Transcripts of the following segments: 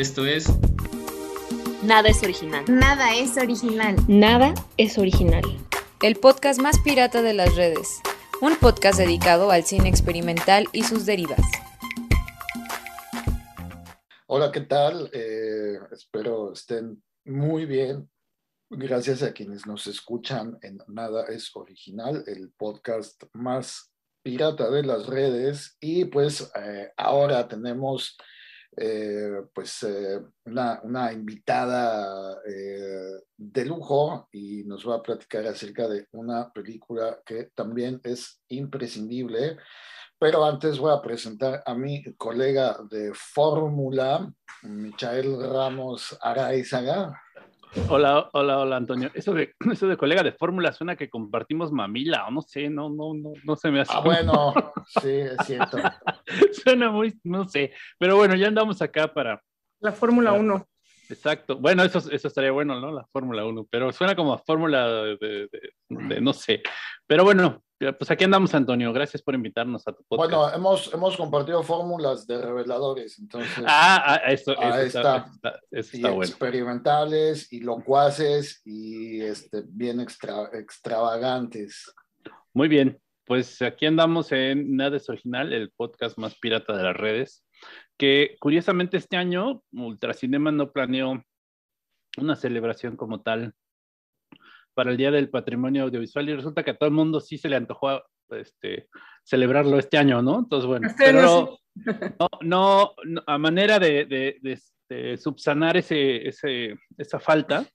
Esto es... Nada es original. Nada es original. Nada es original. El podcast más pirata de las redes. Un podcast dedicado al cine experimental y sus derivas. Hola, ¿qué tal? Eh, espero estén muy bien. Gracias a quienes nos escuchan en Nada es Original, el podcast más pirata de las redes. Y pues eh, ahora tenemos eh, pues eh, una, invitada eh, de lujo y nos va a platicar acerca de una película que también es imprescindible. Pero antes voy a presentar a mi colega de fórmula, Michael Ramos Araizaga. Hola, hola, hola, Antonio. Eso de, eso de colega de fórmula suena que compartimos mamila, o no sé, no, no, no, no se me hace. Ah, bueno, sí, es cierto. suena muy, no sé, pero bueno, ya andamos acá para. La Fórmula 1. Exacto. Bueno, eso, eso estaría bueno, ¿no? La Fórmula 1, pero suena como Fórmula de, no sé. Pero bueno, pues aquí andamos, Antonio. Gracias por invitarnos a tu podcast. Bueno, hemos, hemos compartido fórmulas de reveladores, entonces. Ah, ah, ah eso, está, y Experimentales y locuaces y este, bien extravagantes. Muy bien. Pues aquí andamos en Nada Original, el podcast más pirata de las redes que curiosamente este año Ultracinema no planeó una celebración como tal para el Día del Patrimonio Audiovisual y resulta que a todo el mundo sí se le antojó este, celebrarlo este año, ¿no? Entonces, bueno, este pero no, no, a manera de, este, subsanar esa falta,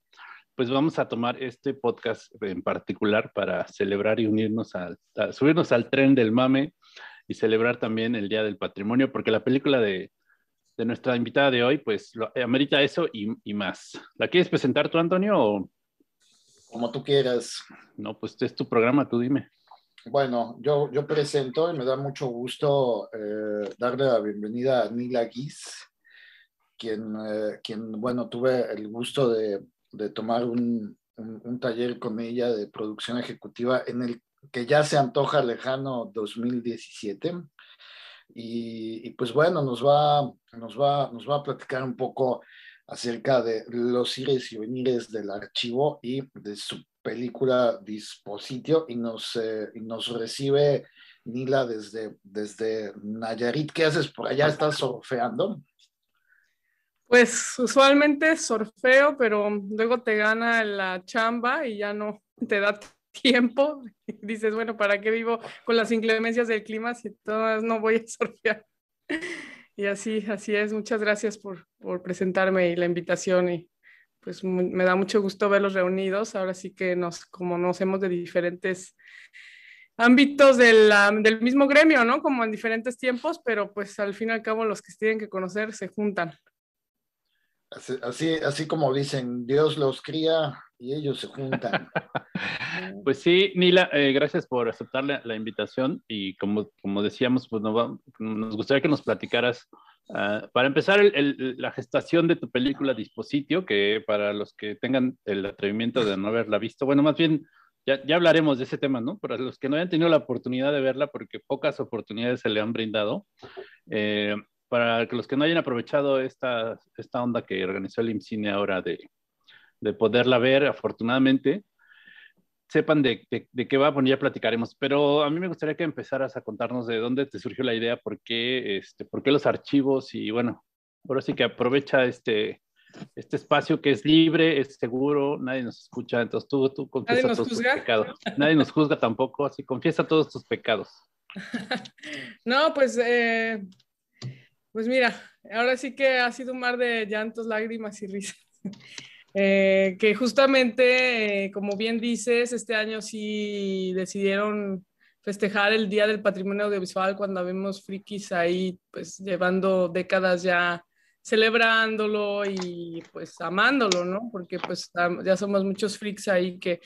pues vamos a tomar este podcast en particular para celebrar y unirnos al, subirnos al tren del mame y celebrar también el Día del Patrimonio, porque la película de, nuestra invitada de hoy, pues amerita eso y, más. ¿La quieres presentar tú, Antonio? Como tú quieras. No, pues es tu programa, tú dime. Bueno, yo, yo presento y me da mucho gusto eh, darle la bienvenida a Nila Guiz, quien, eh, quien, bueno, tuve el gusto de, tomar un, un, taller con ella de producción ejecutiva en el que ya se antoja lejano 2017. Y, y, pues bueno, nos va, nos, va, nos va a platicar un poco acerca de los ires y venires del archivo y de su película Dispositio y nos, eh, nos recibe Nila desde, desde Nayarit. ¿Qué haces por allá? ¿Estás surfeando? Pues usualmente sorfeo, pero luego te gana la chamba y ya no te da tiempo, dices, bueno, ¿para qué vivo con las inclemencias del clima si todas no voy a surfear? Y así, así es. Muchas gracias por, presentarme y la invitación. Y pues me da mucho gusto verlos reunidos. Ahora sí que nos, conocemos de diferentes ámbitos del, del mismo gremio, ¿no? Como en diferentes tiempos, pero pues al fin y al cabo los que tienen que conocer se juntan. Así, así como dicen, Dios los cría y ellos se juntan. pues sí, Nila, eh, gracias por aceptar la, invitación y como, como decíamos, pues nos, gustaría que nos platicaras, ah, para empezar, la gestación de tu película Dispositio, que para los que tengan el atrevimiento de no haberla visto, bueno, más bien... Ya, hablaremos de ese tema, ¿no? Para los que no hayan tenido la oportunidad de verla, porque pocas oportunidades se le han brindado, eh, para los que no hayan aprovechado esta, esta onda que organizó el IMCINE ahora de, de poderla ver, afortunadamente, sepan de, de, qué va, bueno, ya platicaremos, pero a mí me gustaría que empezaras a contarnos de dónde te surgió la idea, por qué, este, por qué los archivos y bueno, ahora sí que aprovecha este, este espacio que es libre, es seguro, nadie nos escucha, entonces tú, tú confiesa nadie todos tus pecados. Nadie nos juzga tampoco, así confiesa todos tus pecados. no, pues eh, pues mira, ahora sí que ha sido un mar de llantos, lágrimas y risas. Eh, que justamente, eh, como bien dices, este año sí decidieron festejar el Día del Patrimonio Audiovisual cuando vemos frikis ahí, pues llevando décadas ya celebrándolo y pues amándolo, ¿no? Porque pues ya somos muchos freaks ahí que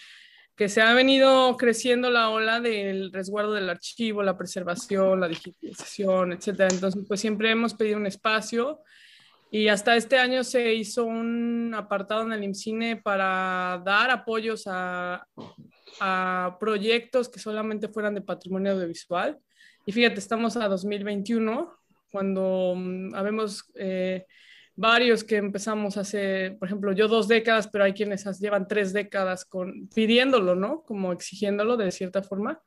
que se ha venido creciendo la ola del resguardo del archivo, la preservación, la digitalización, etcétera. Entonces, pues siempre hemos pedido un espacio y hasta este año se hizo un apartado en el IMCINE para dar apoyos a, proyectos que solamente fueran de patrimonio audiovisual. Y fíjate, estamos a 2021, cuando mm, habemos... Eh, varios que empezamos hace, por ejemplo, yo dos décadas, pero hay quienes llevan tres décadas pidiéndolo, ¿no? Como exigiéndolo de cierta forma.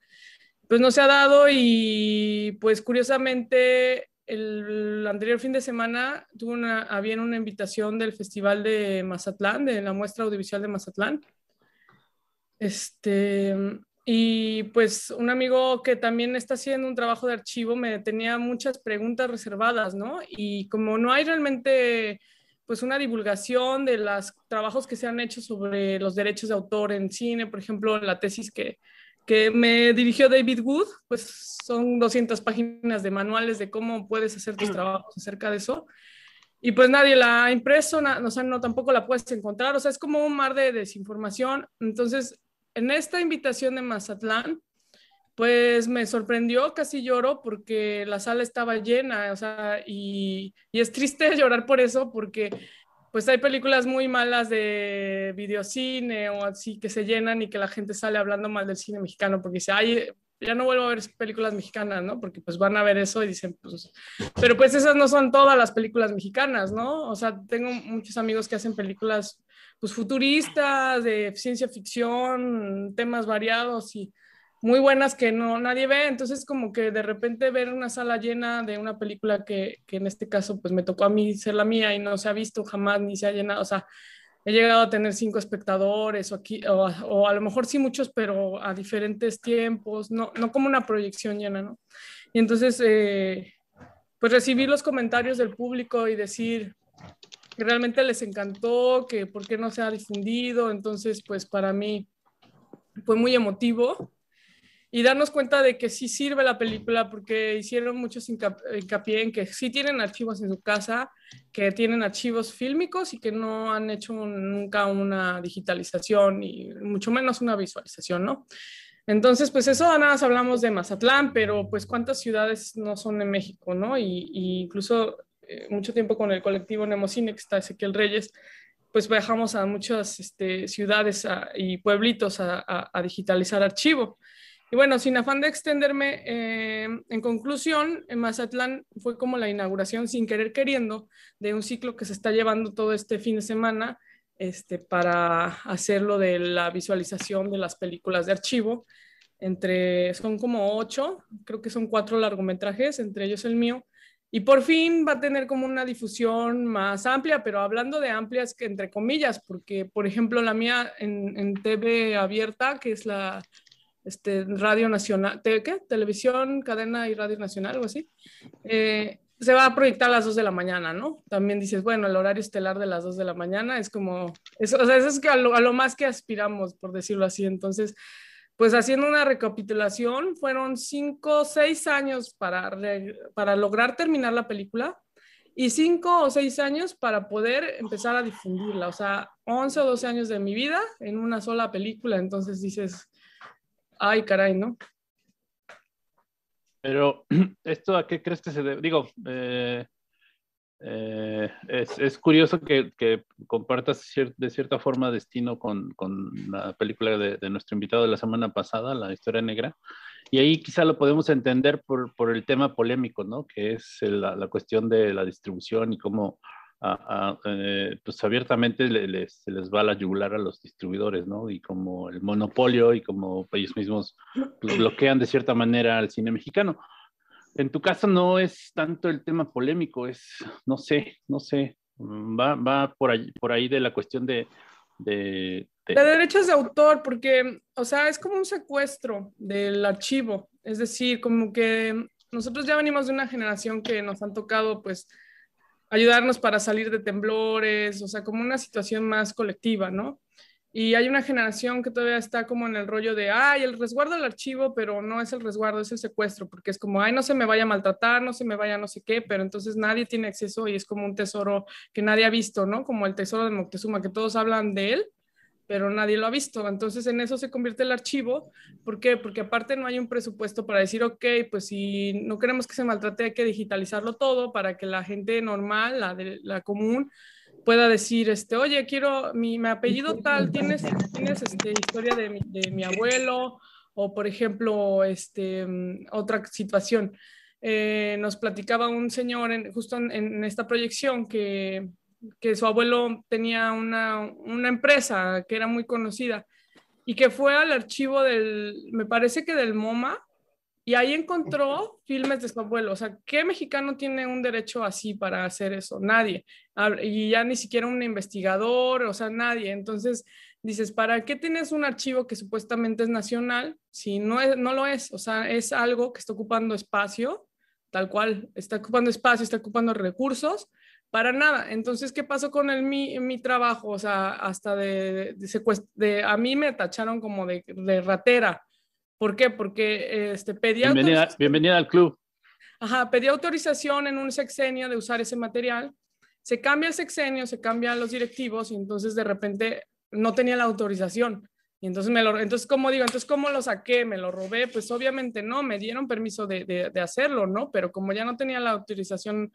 Pues no se ha dado y pues curiosamente el anterior fin de semana tuvo una, había una invitación del Festival de Mazatlán, de la muestra audiovisual de Mazatlán. Este, y pues un amigo que también está haciendo un trabajo de archivo me tenía muchas preguntas reservadas, ¿no? Y como no hay realmente pues una divulgación de los trabajos que se han hecho sobre los derechos de autor en cine, por ejemplo, la tesis que, me dirigió David Wood, pues son 200 páginas de manuales de cómo puedes hacer tus mm. trabajos acerca de eso. Y pues nadie la ha impreso, o sea, no tampoco la puedes encontrar, o sea, es como un mar de desinformación. Entonces, en esta invitación de Mazatlán, pues me sorprendió, casi lloro porque la sala estaba llena, o sea, y, es triste llorar por eso porque pues hay películas muy malas de videocine o así que se llenan y que la gente sale hablando mal del cine mexicano porque dice, ay, ya no vuelvo a ver películas mexicanas, ¿no? Porque pues van a ver eso y dicen, pues, pero pues esas no son todas las películas mexicanas, ¿no? O sea, tengo muchos amigos que hacen películas pues, futuristas, de ciencia ficción, temas variados y muy buenas que no nadie ve. Entonces, como que de repente ver una sala llena de una película que, en este caso, pues me tocó a mí ser la mía y no se ha visto jamás ni se ha llenado. O sea, he llegado a tener cinco espectadores o, aquí, o, a lo mejor sí muchos, pero a diferentes tiempos, no, como una proyección llena, ¿no? Y entonces, eh, pues recibir los comentarios del público y decir, realmente les encantó, que por qué no se ha difundido. Entonces, pues para mí fue muy emotivo y darnos cuenta de que sí sirve la película porque hicieron muchos hincapié en que sí tienen archivos en su casa, que tienen archivos fílmicos y que no han hecho nunca una digitalización y mucho menos una visualización, ¿no? Entonces, pues eso, nada más hablamos de Mazatlán, pero pues cuántas ciudades no son en México, ¿no? y incluso eh, mucho tiempo con el colectivo Nemocine, que está Ezequiel Reyes, pues viajamos a muchas este, ciudades y pueblitos a, digitalizar archivo. Y bueno, sin afán de extenderme, eh, en conclusión, en Mazatlán fue como la inauguración, sin querer queriendo, de un ciclo que se está llevando todo este fin de semana este, para hacerlo de la visualización de las películas de archivo. Entre, son como ocho, creo que son cuatro largometrajes, entre ellos el mío, y por fin va a tener como una difusión más amplia, pero hablando de amplias que entre comillas, porque por ejemplo la mía en, TV abierta, que es la este, Radio Nacional, ¿qué? Televisión, cadena y Radio Nacional, algo así, eh, se va a proyectar a las 2 de la mañana, ¿no? También dices, bueno, el horario estelar de las 2 de la mañana es como, o sea, eso es a lo más que aspiramos, por decirlo así. Entonces, pues haciendo una recapitulación, fueron cinco, o seis años para, para lograr terminar la película y cinco o seis años para poder empezar a difundirla. O sea, 11 o 12 años de mi vida en una sola película. Entonces dices, ay, caray, ¿no? Pero, ¿esto a qué crees que se debe? Digo, eh, eh, es, curioso que, compartas de cierta forma destino con, la película de, nuestro invitado de la semana pasada, La Historia Negra, y ahí quizá lo podemos entender por, el tema polémico, ¿no? Que es la, cuestión de la distribución y cómo eh, pues abiertamente se les va a la yugular a los distribuidores, ¿no? Y como el monopolio y como ellos mismos bloquean de cierta manera al cine mexicano. En tu caso no es tanto el tema polémico, es, no sé, no sé, mm, va, va por, ahí, por ahí de la cuestión de, de, de... derechos de autor, porque, o sea, es como un secuestro del archivo, es decir, como que nosotros ya venimos de una generación que nos han tocado, pues, ayudarnos para salir de temblores, o sea, como una situación más colectiva, ¿no? Y hay una generación que todavía está como en el rollo de, ay, el resguardo del archivo, pero no es el resguardo, es el secuestro, porque es como, ay, no se me vaya a maltratar, no se me vaya no sé qué, pero entonces nadie tiene acceso y es como un tesoro que nadie ha visto, ¿no? Como el tesoro de Moctezuma, que todos hablan de él, pero nadie lo ha visto. Entonces en eso se convierte el archivo. ¿Por qué? Porque aparte no hay un presupuesto para decir, ok, pues si no queremos que se maltrate, hay que digitalizarlo todo para que la gente normal, la, de, la común, pueda decir, este, oye, quiero, mi, apellido tal, tienes, este, historia de mi, abuelo, o por ejemplo, este, mm, otra situación. Eh, nos platicaba un señor justo en, esta proyección que, su abuelo tenía una, una empresa que era muy conocida y que fue al archivo del, me parece que del MoMA, y ahí encontró filmes de su abuelo. O sea, ¿qué mexicano tiene un derecho así para hacer eso? Nadie. Y ya ni siquiera un investigador, o sea, nadie. Entonces dices, ¿para qué tienes un archivo que supuestamente es nacional si no, es, no lo es? O sea, es algo que está ocupando espacio, tal cual, está ocupando espacio, está ocupando recursos para nada. Entonces, ¿qué pasó con el, mi, trabajo? O sea, hasta de, a mí me tacharon como de, ratera, ¿Por qué? Porque este, bienvenida, al club. Ajá, pedí autorización en un sexenio de usar ese material. Se cambia el sexenio, se cambian los directivos y entonces de repente no tenía la autorización. Y entonces, me lo, entonces, ¿cómo digo? Entonces, ¿cómo lo saqué? ¿Me lo robé? Pues obviamente no, me dieron permiso de, hacerlo, ¿no? Pero como ya no tenía la autorización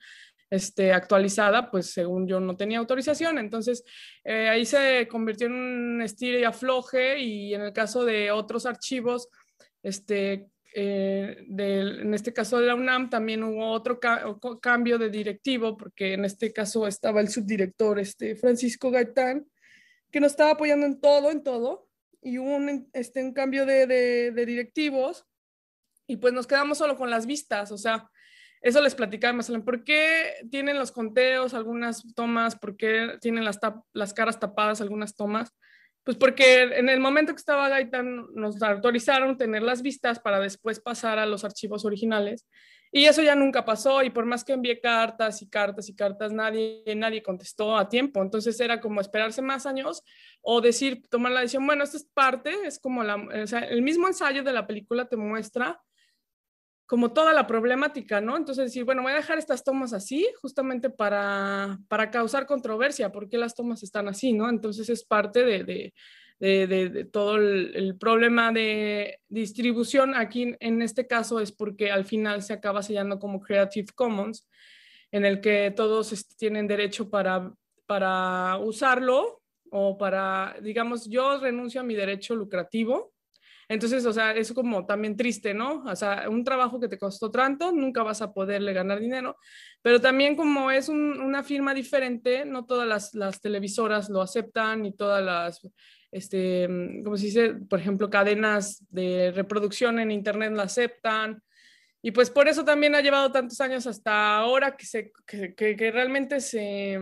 este, actualizada, pues según yo no tenía autorización. Entonces, eh, ahí se convirtió en un estilo y afloje y en el caso de otros archivos, este, eh, en este caso de la UNAM también hubo otro cambio de directivo, porque en este caso estaba el subdirector este, Francisco Gaitán, que nos estaba apoyando en todo, en todo, y hubo un, este, un cambio de, directivos, y pues nos quedamos solo con las vistas, o sea, eso les platicaba más, ¿por qué tienen los conteos, algunas tomas, por qué tienen las caras tapadas, algunas tomas? Pues porque en el momento que estaba Gaitán nos autorizaron tener las vistas para después pasar a los archivos originales y eso ya nunca pasó y por más que envié cartas y cartas y cartas nadie nadie contestó a tiempo, entonces era como esperarse más años o decir tomar la decisión, bueno, esta es parte, es como la, o sea, el mismo ensayo de la película te muestra como toda la problemática, ¿no? Entonces decir, bueno, voy a dejar estas tomas así justamente para, causar controversia, ¿por qué las tomas están así, ¿no? Entonces es parte de, todo el, problema de distribución aquí en este caso es porque al final se acaba sellando como Creative Commons, en el que todos este, tienen derecho para, para usarlo o para, digamos, yo renuncio a mi derecho lucrativo entonces, o sea, es como también triste, ¿no? O sea, un trabajo que te costó tanto, nunca vas a poderle ganar dinero, pero también como es una firma diferente, no todas las, las televisoras lo aceptan y todas las este, mm, como se dice, por ejemplo, cadenas de reproducción en Internet lo aceptan. Y pues por eso también ha llevado tantos años hasta ahora que, se, que realmente se,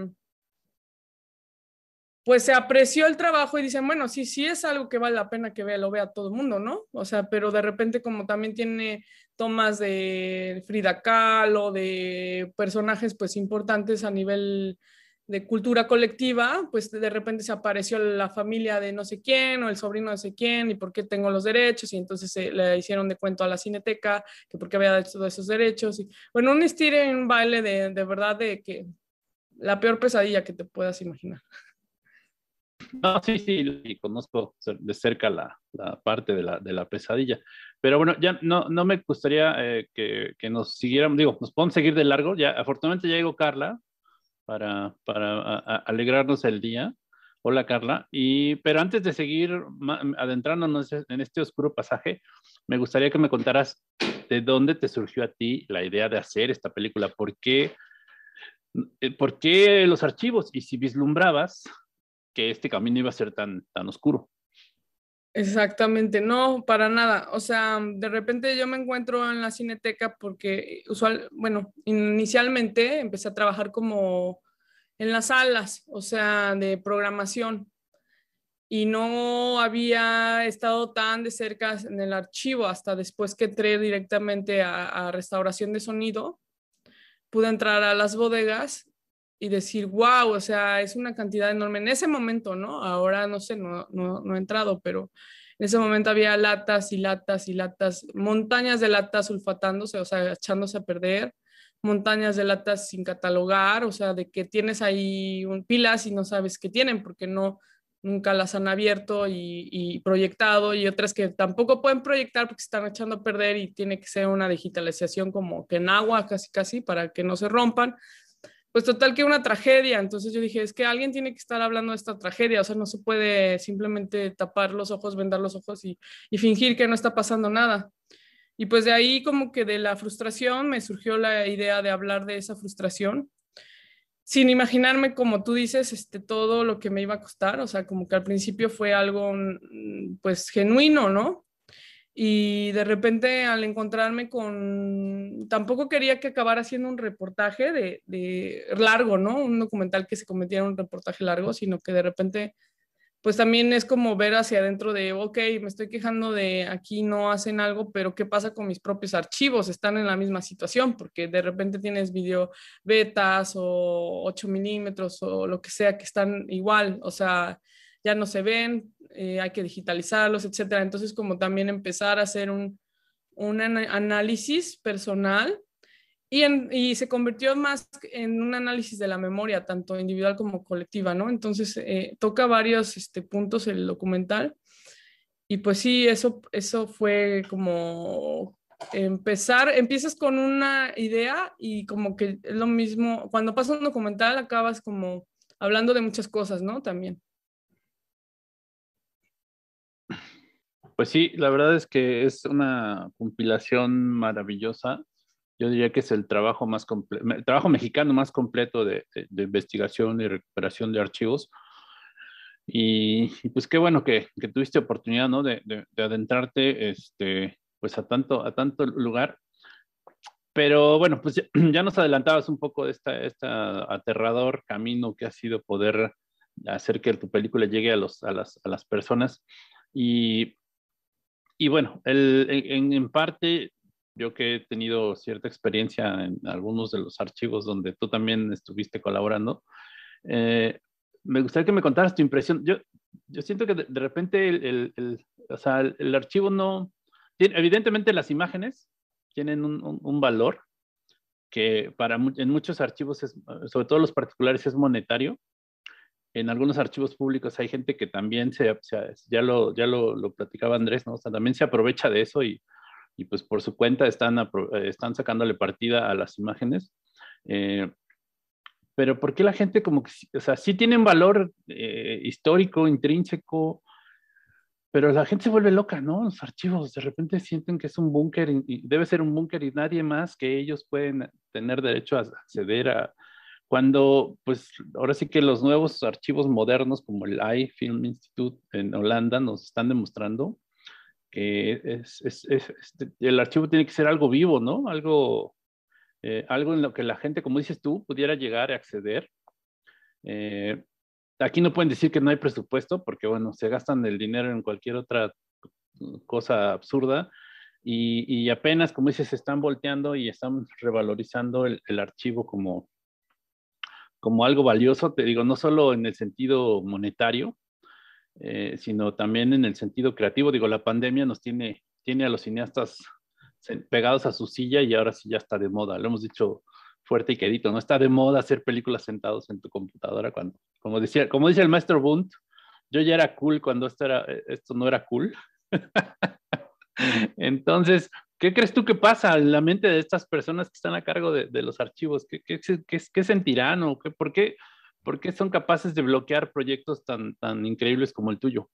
pues se apreció el trabajo y dicen, bueno, sí, sí es algo que vale la pena que vea, lo vea todo el mundo, ¿no? O sea, pero de repente como también tiene tomas de Frida Kahlo, de personajes pues importantes a nivel de cultura colectiva, pues de repente se apareció la familia de no sé quién o el sobrino de no sé quién y por qué tengo los derechos y entonces se le hicieron de cuento a la cineteca que por qué había hecho todos esos derechos y bueno, un en un baile de verdad de que la peor pesadilla que te puedas imaginar. No, sí, sí, conozco de cerca la, la parte de la, de la, pesadilla. Pero bueno, ya no, no me gustaría eh, que, que, nos siguieran, digo, nos podemos seguir de largo. Ya, afortunadamente ya llegó Carla para, para alegrarnos el día. Hola Carla. Y, pero antes de seguir adentrándonos en este oscuro pasaje, me gustaría que me contaras de dónde te surgió a ti la idea de hacer esta película. ¿Por qué, eh, por qué los archivos? Y si vislumbrabas que este camino iba a ser tan, tan oscuro. Exactamente, no, para nada. O sea, de repente yo me encuentro en la cineteca porque usual, bueno, inicialmente empecé a trabajar como en las salas, o sea, de programación. Y no había estado tan de cerca en el archivo hasta después que entré directamente a, a restauración de sonido. Pude entrar a las bodegas y decir, wow, o sea, es una cantidad enorme. En ese momento, ¿no? Ahora no sé, no, no, he entrado, pero en ese momento había latas y latas y latas, montañas de latas sulfatándose, o sea, echándose a perder, montañas de latas sin catalogar, o sea, de que tienes ahí un pilas y no sabes qué tienen porque no nunca las han abierto y, y proyectado y otras que tampoco pueden proyectar porque se están echando a perder y tiene que ser una digitalización como que en agua casi casi para que no se rompan pues total que una tragedia. Entonces yo dije, es que alguien tiene que estar hablando de esta tragedia, o sea, no se puede simplemente tapar los ojos, vendar los ojos y, y fingir que no está pasando nada. Y pues de ahí como que de la frustración me surgió la idea de hablar de esa frustración, sin imaginarme, como tú dices, este, todo lo que me iba a costar, o sea, como que al principio fue algo mm, pues genuino, ¿no? Y de repente al encontrarme con, tampoco quería que acabara haciendo un reportaje de, largo, ¿no? Un documental que se convirtiera en un reportaje largo, sino que de repente, pues también es como ver hacia adentro de, ok, me estoy quejando de aquí no hacen algo, pero ¿qué pasa con mis propios archivos? Están en la misma situación, porque de repente tienes video betas o 8 milímetros o lo que sea que están igual, o sea, ya no se ven, eh, hay que digitalizarlos, etcétera. Entonces, como también empezar a hacer un, análisis personal y, se convirtió más en un análisis de la memoria, tanto individual como colectiva, ¿no? Entonces, eh, toca varios este, puntos el documental. Y pues sí, eso, eso fue como empezar, empiezas con una idea y como que es lo mismo, cuando pasa un documental acabas como hablando de muchas cosas, ¿no? También. Pues sí, la verdad es que es una compilación maravillosa. Yo diría que es el trabajo más el trabajo mexicano más completo de, investigación y recuperación de archivos. Y, pues qué bueno que, tuviste oportunidad, ¿no? De, adentrarte, este, pues a tanto, a tanto lugar. Pero bueno, pues ya nos adelantabas un poco de este esta aterrador camino que ha sido poder hacer que tu película llegue a, los, a, las, a las personas. Y y bueno, en, parte, yo que he tenido cierta experiencia en algunos de los archivos donde tú también estuviste colaborando, eh, me gustaría que me contaras tu impresión. Yo, yo siento que de, repente el, o sea, el, archivo no... Tiene, evidentemente las imágenes tienen un, valor que para, en muchos archivos, sobre todo los particulares, es monetario, en algunos archivos públicos hay gente que también se, ya, lo, ya lo, lo, platicaba Andrés, ¿no? O sea, también se aprovecha de eso y, y pues por su cuenta están, eh, están sacándole partida a las imágenes. Eh, pero ¿por qué la gente como que, o sea, sí tienen valor eh, histórico, intrínseco, pero la gente se vuelve loca, ¿no? Los archivos de repente sienten que es un búnker y debe ser un búnker y nadie más que ellos pueden tener derecho a acceder a, cuando, pues, ahora sí que los nuevos archivos modernos como el I Film Institute en Holanda nos están demostrando que este, el archivo tiene que ser algo vivo, ¿no? Algo, eh, algo en lo que la gente, como dices tú, pudiera llegar a acceder. Eh, aquí no pueden decir que no hay presupuesto porque, bueno, se gastan el dinero en cualquier otra cosa absurda y, apenas, como dices, se están volteando y están revalorizando el, el archivo como, como algo valioso, te digo, no solo en el sentido monetario, eh, sino también en el sentido creativo. Digo, la pandemia nos tiene, tiene a los cineastas pegados a su silla y ahora sí ya está de moda. Lo hemos dicho fuerte y quedito, no está de moda hacer películas sentados en tu computadora cuando, como decía, como dice el maestro Bunt, yo ya era cool cuando esto, era, eh, esto no era cool. Entonces, ¿Qué crees tú que pasa en la mente de estas personas que están a cargo de, los archivos? ¿Qué, qué, qué, sentirán o por, qué, por qué son capaces de bloquear proyectos tan, tan increíbles como el tuyo?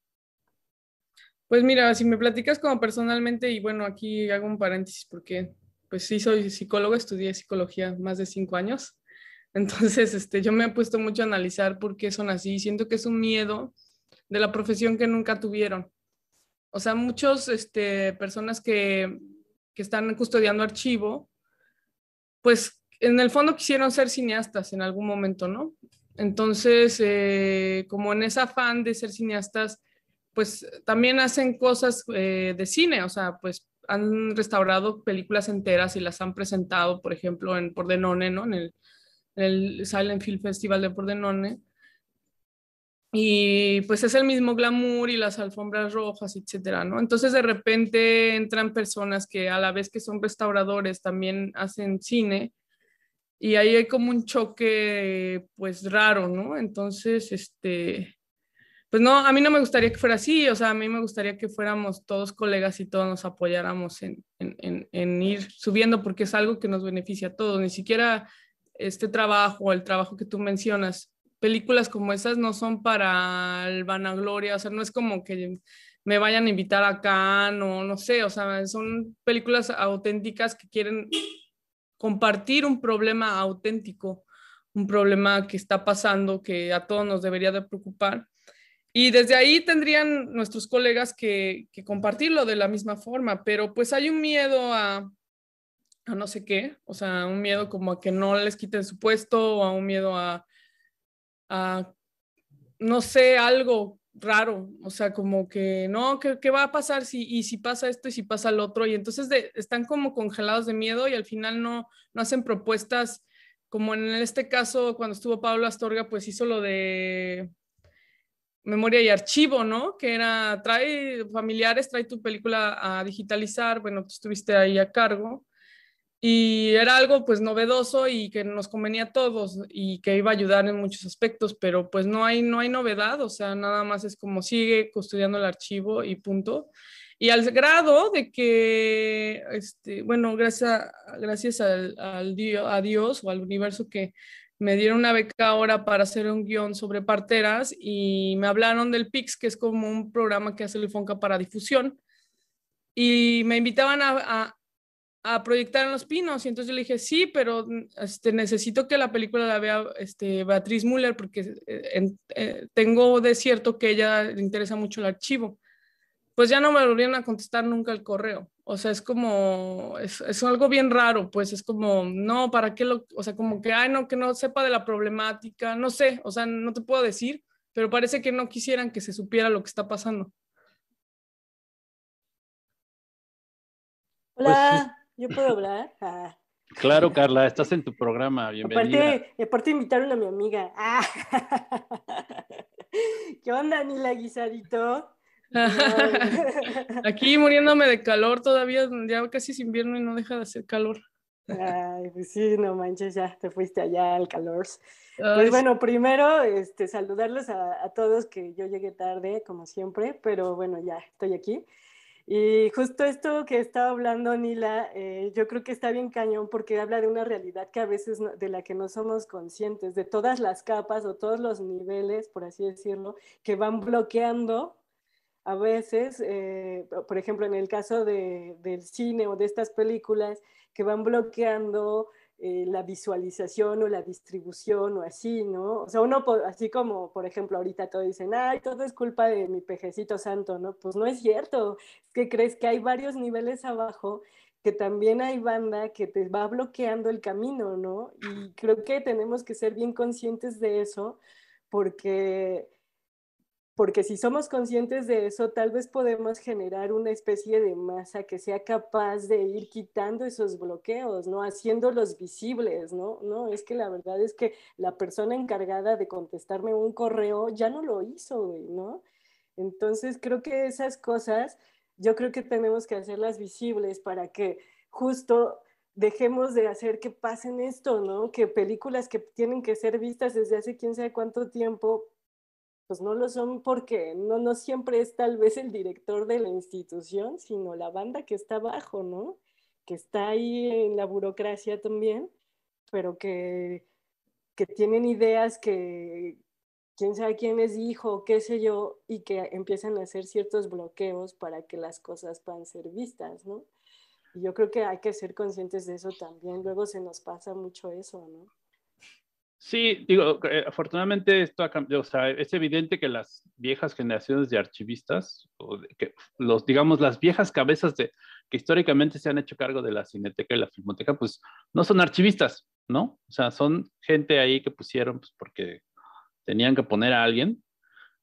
Pues mira, si me platicas como personalmente, y bueno, aquí hago un paréntesis porque pues sí soy psicólogo, estudié psicología más de cinco años, entonces este, yo me he puesto mucho a analizar por qué son así, siento que es un miedo de la profesión que nunca tuvieron. O sea, muchas este, personas que que están custodiando archivo, pues en el fondo quisieron ser cineastas en algún momento, ¿no? Entonces, eh, como en ese afán de ser cineastas, pues también hacen cosas eh, de cine, o sea, pues han restaurado películas enteras y las han presentado, por ejemplo, en Pordenone, ¿no? En el, en el Silent Film Festival de Pordenone y pues es el mismo glamour y las alfombras rojas, etcétera, ¿no? Entonces de repente entran personas que a la vez que son restauradores también hacen cine y ahí hay como un choque pues raro, ¿no? Entonces, este, pues no, a mí no me gustaría que fuera así, o sea, a mí me gustaría que fuéramos todos colegas y todos nos apoyáramos en, en ir subiendo porque es algo que nos beneficia a todos, ni siquiera este trabajo, el trabajo que tú mencionas, películas como esas no son para el vanagloria, o sea, no es como que me vayan a invitar acá, no, no sé, o sea, son películas auténticas que quieren compartir un problema auténtico, un problema que está pasando, que a todos nos debería de preocupar. Y desde ahí tendrían nuestros colegas que, compartirlo de la misma forma, pero pues hay un miedo a, a no sé qué, o sea, un miedo como a que no les quiten su puesto, o a un miedo a Ah, no sé, algo raro, o sea, como que no, ¿qué, va a pasar si, y si pasa esto y si pasa el otro? Y entonces están como congelados de miedo y al final no, no hacen propuestas, como en este caso cuando estuvo Pablo Astorga, pues hizo lo de memoria y archivo, ¿no? Que era, trae familiares, trae tu película a digitalizar, bueno, tú estuviste ahí a cargo y era algo pues novedoso y que nos convenía a todos y que iba a ayudar en muchos aspectos, pero pues no hay, no hay novedad, o sea, nada más es como sigue custodiando el archivo y punto. Y al grado de que, este, bueno, gracias, gracias al, Dios, a Dios o al universo que me dieron una beca ahora para hacer un guión sobre parteras y me hablaron del PIX, que es como un programa que hace el Fonca para difusión. Y me invitaban a a proyectar en Los Pinos. Y entonces yo le dije, sí, pero mm, este, necesito que la película la vea este, Beatriz Müller porque eh, eh, tengo de cierto que ella le interesa mucho el archivo. Pues ya no me volvieron a contestar nunca el correo. O sea, es como, es, es, algo bien raro, pues es como, no, ¿para qué lo, o sea, como que, ay, no, que no sepa de la problemática, no sé, o sea, no te puedo decir, pero parece que no quisieran que se supiera lo que está pasando. Hola. Pues ¿Yo puedo hablar? Ah. Claro, Carla, estás en tu programa, bienvenida. Aparte, eh, aparte invitaron a mi amiga. Ah. ¿Qué onda, Nila Guisadito? Aquí muriéndome de calor todavía, ya casi es invierno y no deja de hacer calor. Ay, pues sí, no manches, ya te fuiste allá al calor. Pues bueno, primero este, saludarlos a, todos que yo llegué tarde, como siempre, pero bueno, ya estoy aquí. Y justo esto que estaba hablando Nila, eh, yo creo que está bien cañón porque habla de una realidad que a veces de la que no somos conscientes, de todas las capas o todos los niveles, por así decirlo, que van bloqueando a veces, eh, por ejemplo, en el caso de, del cine o de estas películas, que van bloqueando eh, la visualización o la distribución o así, ¿no? O sea, uno, así como, por ejemplo, ahorita todos dicen, ay, todo es culpa de mi pejecito santo, ¿no? Pues no es cierto, es que crees que hay varios niveles abajo que también hay banda que te va bloqueando el camino, ¿no? Y creo que tenemos que ser bien conscientes de eso porque porque si somos conscientes de eso, tal vez podemos generar una especie de masa que sea capaz de ir quitando esos bloqueos, ¿no? Haciéndolos visibles, ¿no? No, es que la verdad es que la persona encargada de contestarme un correo ya no lo hizo, ¿no? Entonces creo que esas cosas, yo creo que tenemos que hacerlas visibles para que justo dejemos de hacer que pasen esto, ¿no? Que películas que tienen que ser vistas desde hace quién sabe cuánto tiempo pues no lo son porque no, siempre es tal vez el director de la institución, sino la banda que está abajo, ¿no? Que está ahí en la burocracia también, pero que, tienen ideas que quién sabe quién les dijo, qué sé yo, y que empiezan a hacer ciertos bloqueos para que las cosas puedan ser vistas, ¿no? Y yo creo que hay que ser conscientes de eso también. Luego se nos pasa mucho eso, ¿no? Sí, digo, eh, afortunadamente esto ha cambiado, o sea, es evidente que las viejas generaciones de archivistas, o que los, digamos, las viejas cabezas de, que históricamente se han hecho cargo de la cineteca y la filmoteca, pues no son archivistas, ¿no? O sea, son gente ahí que pusieron pues, porque tenían que poner a alguien.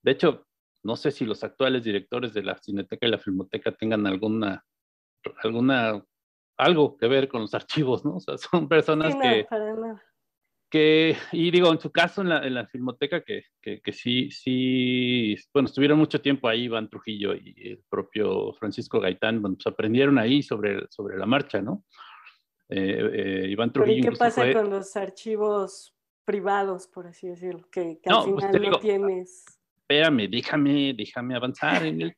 De hecho, no sé si los actuales directores de la cineteca y la filmoteca tengan alguna, alguna, algo que ver con los archivos, ¿no? O sea, son personas que que, y digo, en su caso, en la, en la filmoteca, que, que, que, sí, sí, bueno, estuvieron mucho tiempo ahí Iván Trujillo y el propio Francisco Gaitán, bueno, pues aprendieron ahí sobre, sobre la marcha, ¿no? Eh, eh, Iván Trujillo. ¿Y qué pasa con los archivos privados, por así decirlo? Que, que al pues, final no tienes espérame, déjame, déjame avanzar en el,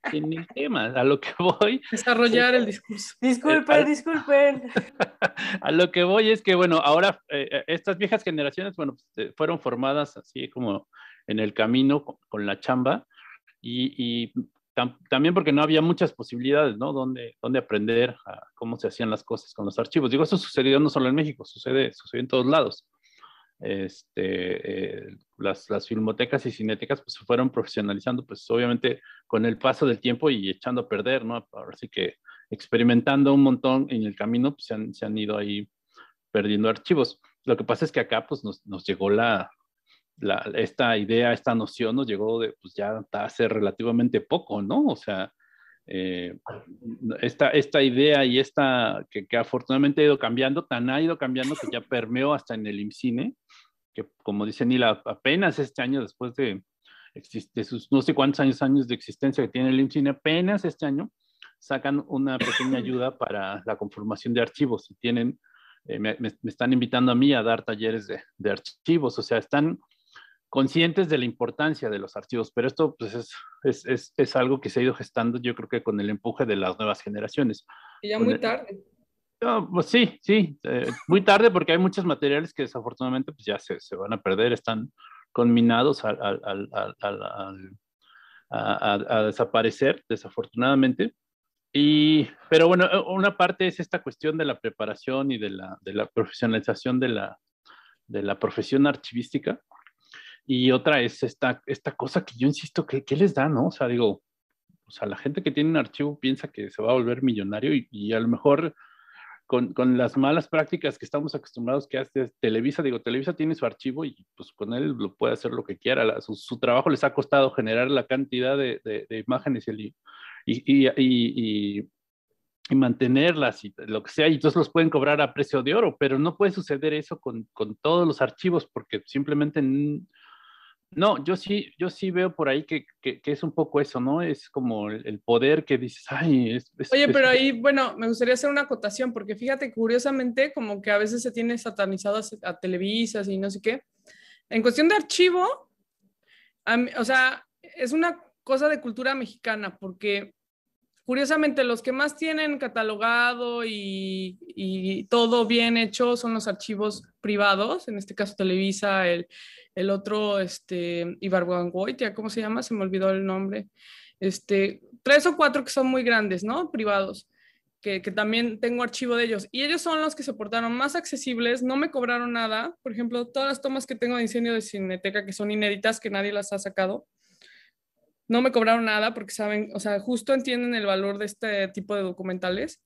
tema, a lo que voy. Desarrollar el eh, discurso. Eh, disculpen, disculpen. A lo que voy es que, bueno, ahora eh, estas viejas generaciones, bueno, pues, fueron formadas así como en el camino con, la chamba y, también porque no había muchas posibilidades, ¿no? Donde, donde aprender a cómo se hacían las cosas con los archivos. Digo, eso sucedió no solo en México, sucede, sucede en todos lados este, eh, las, las, filmotecas y cinéticas pues, se fueron profesionalizando, pues obviamente con el paso del tiempo y echando a perder, ¿no? Ahora que experimentando un montón en el camino, pues se han, ido ahí perdiendo archivos. Lo que pasa es que acá pues nos, llegó la, esta idea, esta noción nos llegó de, pues ya hace relativamente poco, ¿no? O sea, eh, esta, esta idea y esta que, afortunadamente ha ido cambiando, tan ha ido cambiando que ya permeó hasta en el IMCINE, que como dice Nila, apenas este año después de, existe sus no sé cuántos años, años de existencia que tiene el IMCINE, apenas este año sacan una pequeña ayuda para la conformación de archivos y tienen, eh, me, están invitando a mí a dar talleres de, de archivos, o sea, están conscientes de la importancia de los archivos, pero esto pues, es, algo que se ha ido gestando, yo creo que con el empuje de las nuevas generaciones. ya muy tarde. pues sí, sí, eh, muy tarde porque hay muchos materiales que desafortunadamente pues, ya se, van a perder, están conminados a, desaparecer, desafortunadamente. pero bueno, una parte es esta cuestión de la preparación y de la, profesionalización de de la profesión archivística, y otra es esta, esta cosa que yo insisto, que, ¿qué les da, no? O sea, digo, o sea, la gente que tiene un archivo piensa que se va a volver millonario y, y a lo mejor con, con, las malas prácticas que estamos acostumbrados que hace Televisa, digo, Televisa tiene su archivo y pues con él lo puede hacer lo que quiera. su, su, trabajo les ha costado generar la cantidad de, de, imágenes y, y, y, mantenerlas y lo que sea, y entonces los pueden cobrar a precio de oro, pero no puede suceder eso con, con todos los archivos porque simplemente no, yo sí, yo sí veo por ahí que, es un poco eso, ¿no? Es como el, poder que dices, ay, es, Oye, pero ahí, bueno, me gustaría hacer una acotación, porque fíjate, curiosamente, como que a veces se tiene satanizado a, televisas y no sé qué. En cuestión de archivo, o sea, es una cosa de cultura mexicana, porque curiosamente los que más tienen catalogado y, todo bien hecho son los archivos privados, en este caso Televisa, el, otro, este, ¿cómo se llama? Se me olvidó el nombre. Este, tres o cuatro que son muy grandes, ¿no? Privados. Que, también tengo archivo de ellos. Y ellos son los que se portaron más accesibles, no me cobraron nada. Por ejemplo, todas las tomas que tengo de incendio de Cineteca, que son inéditas, que nadie las ha sacado, no me cobraron nada porque saben, o sea, justo entienden el valor de este tipo de documentales.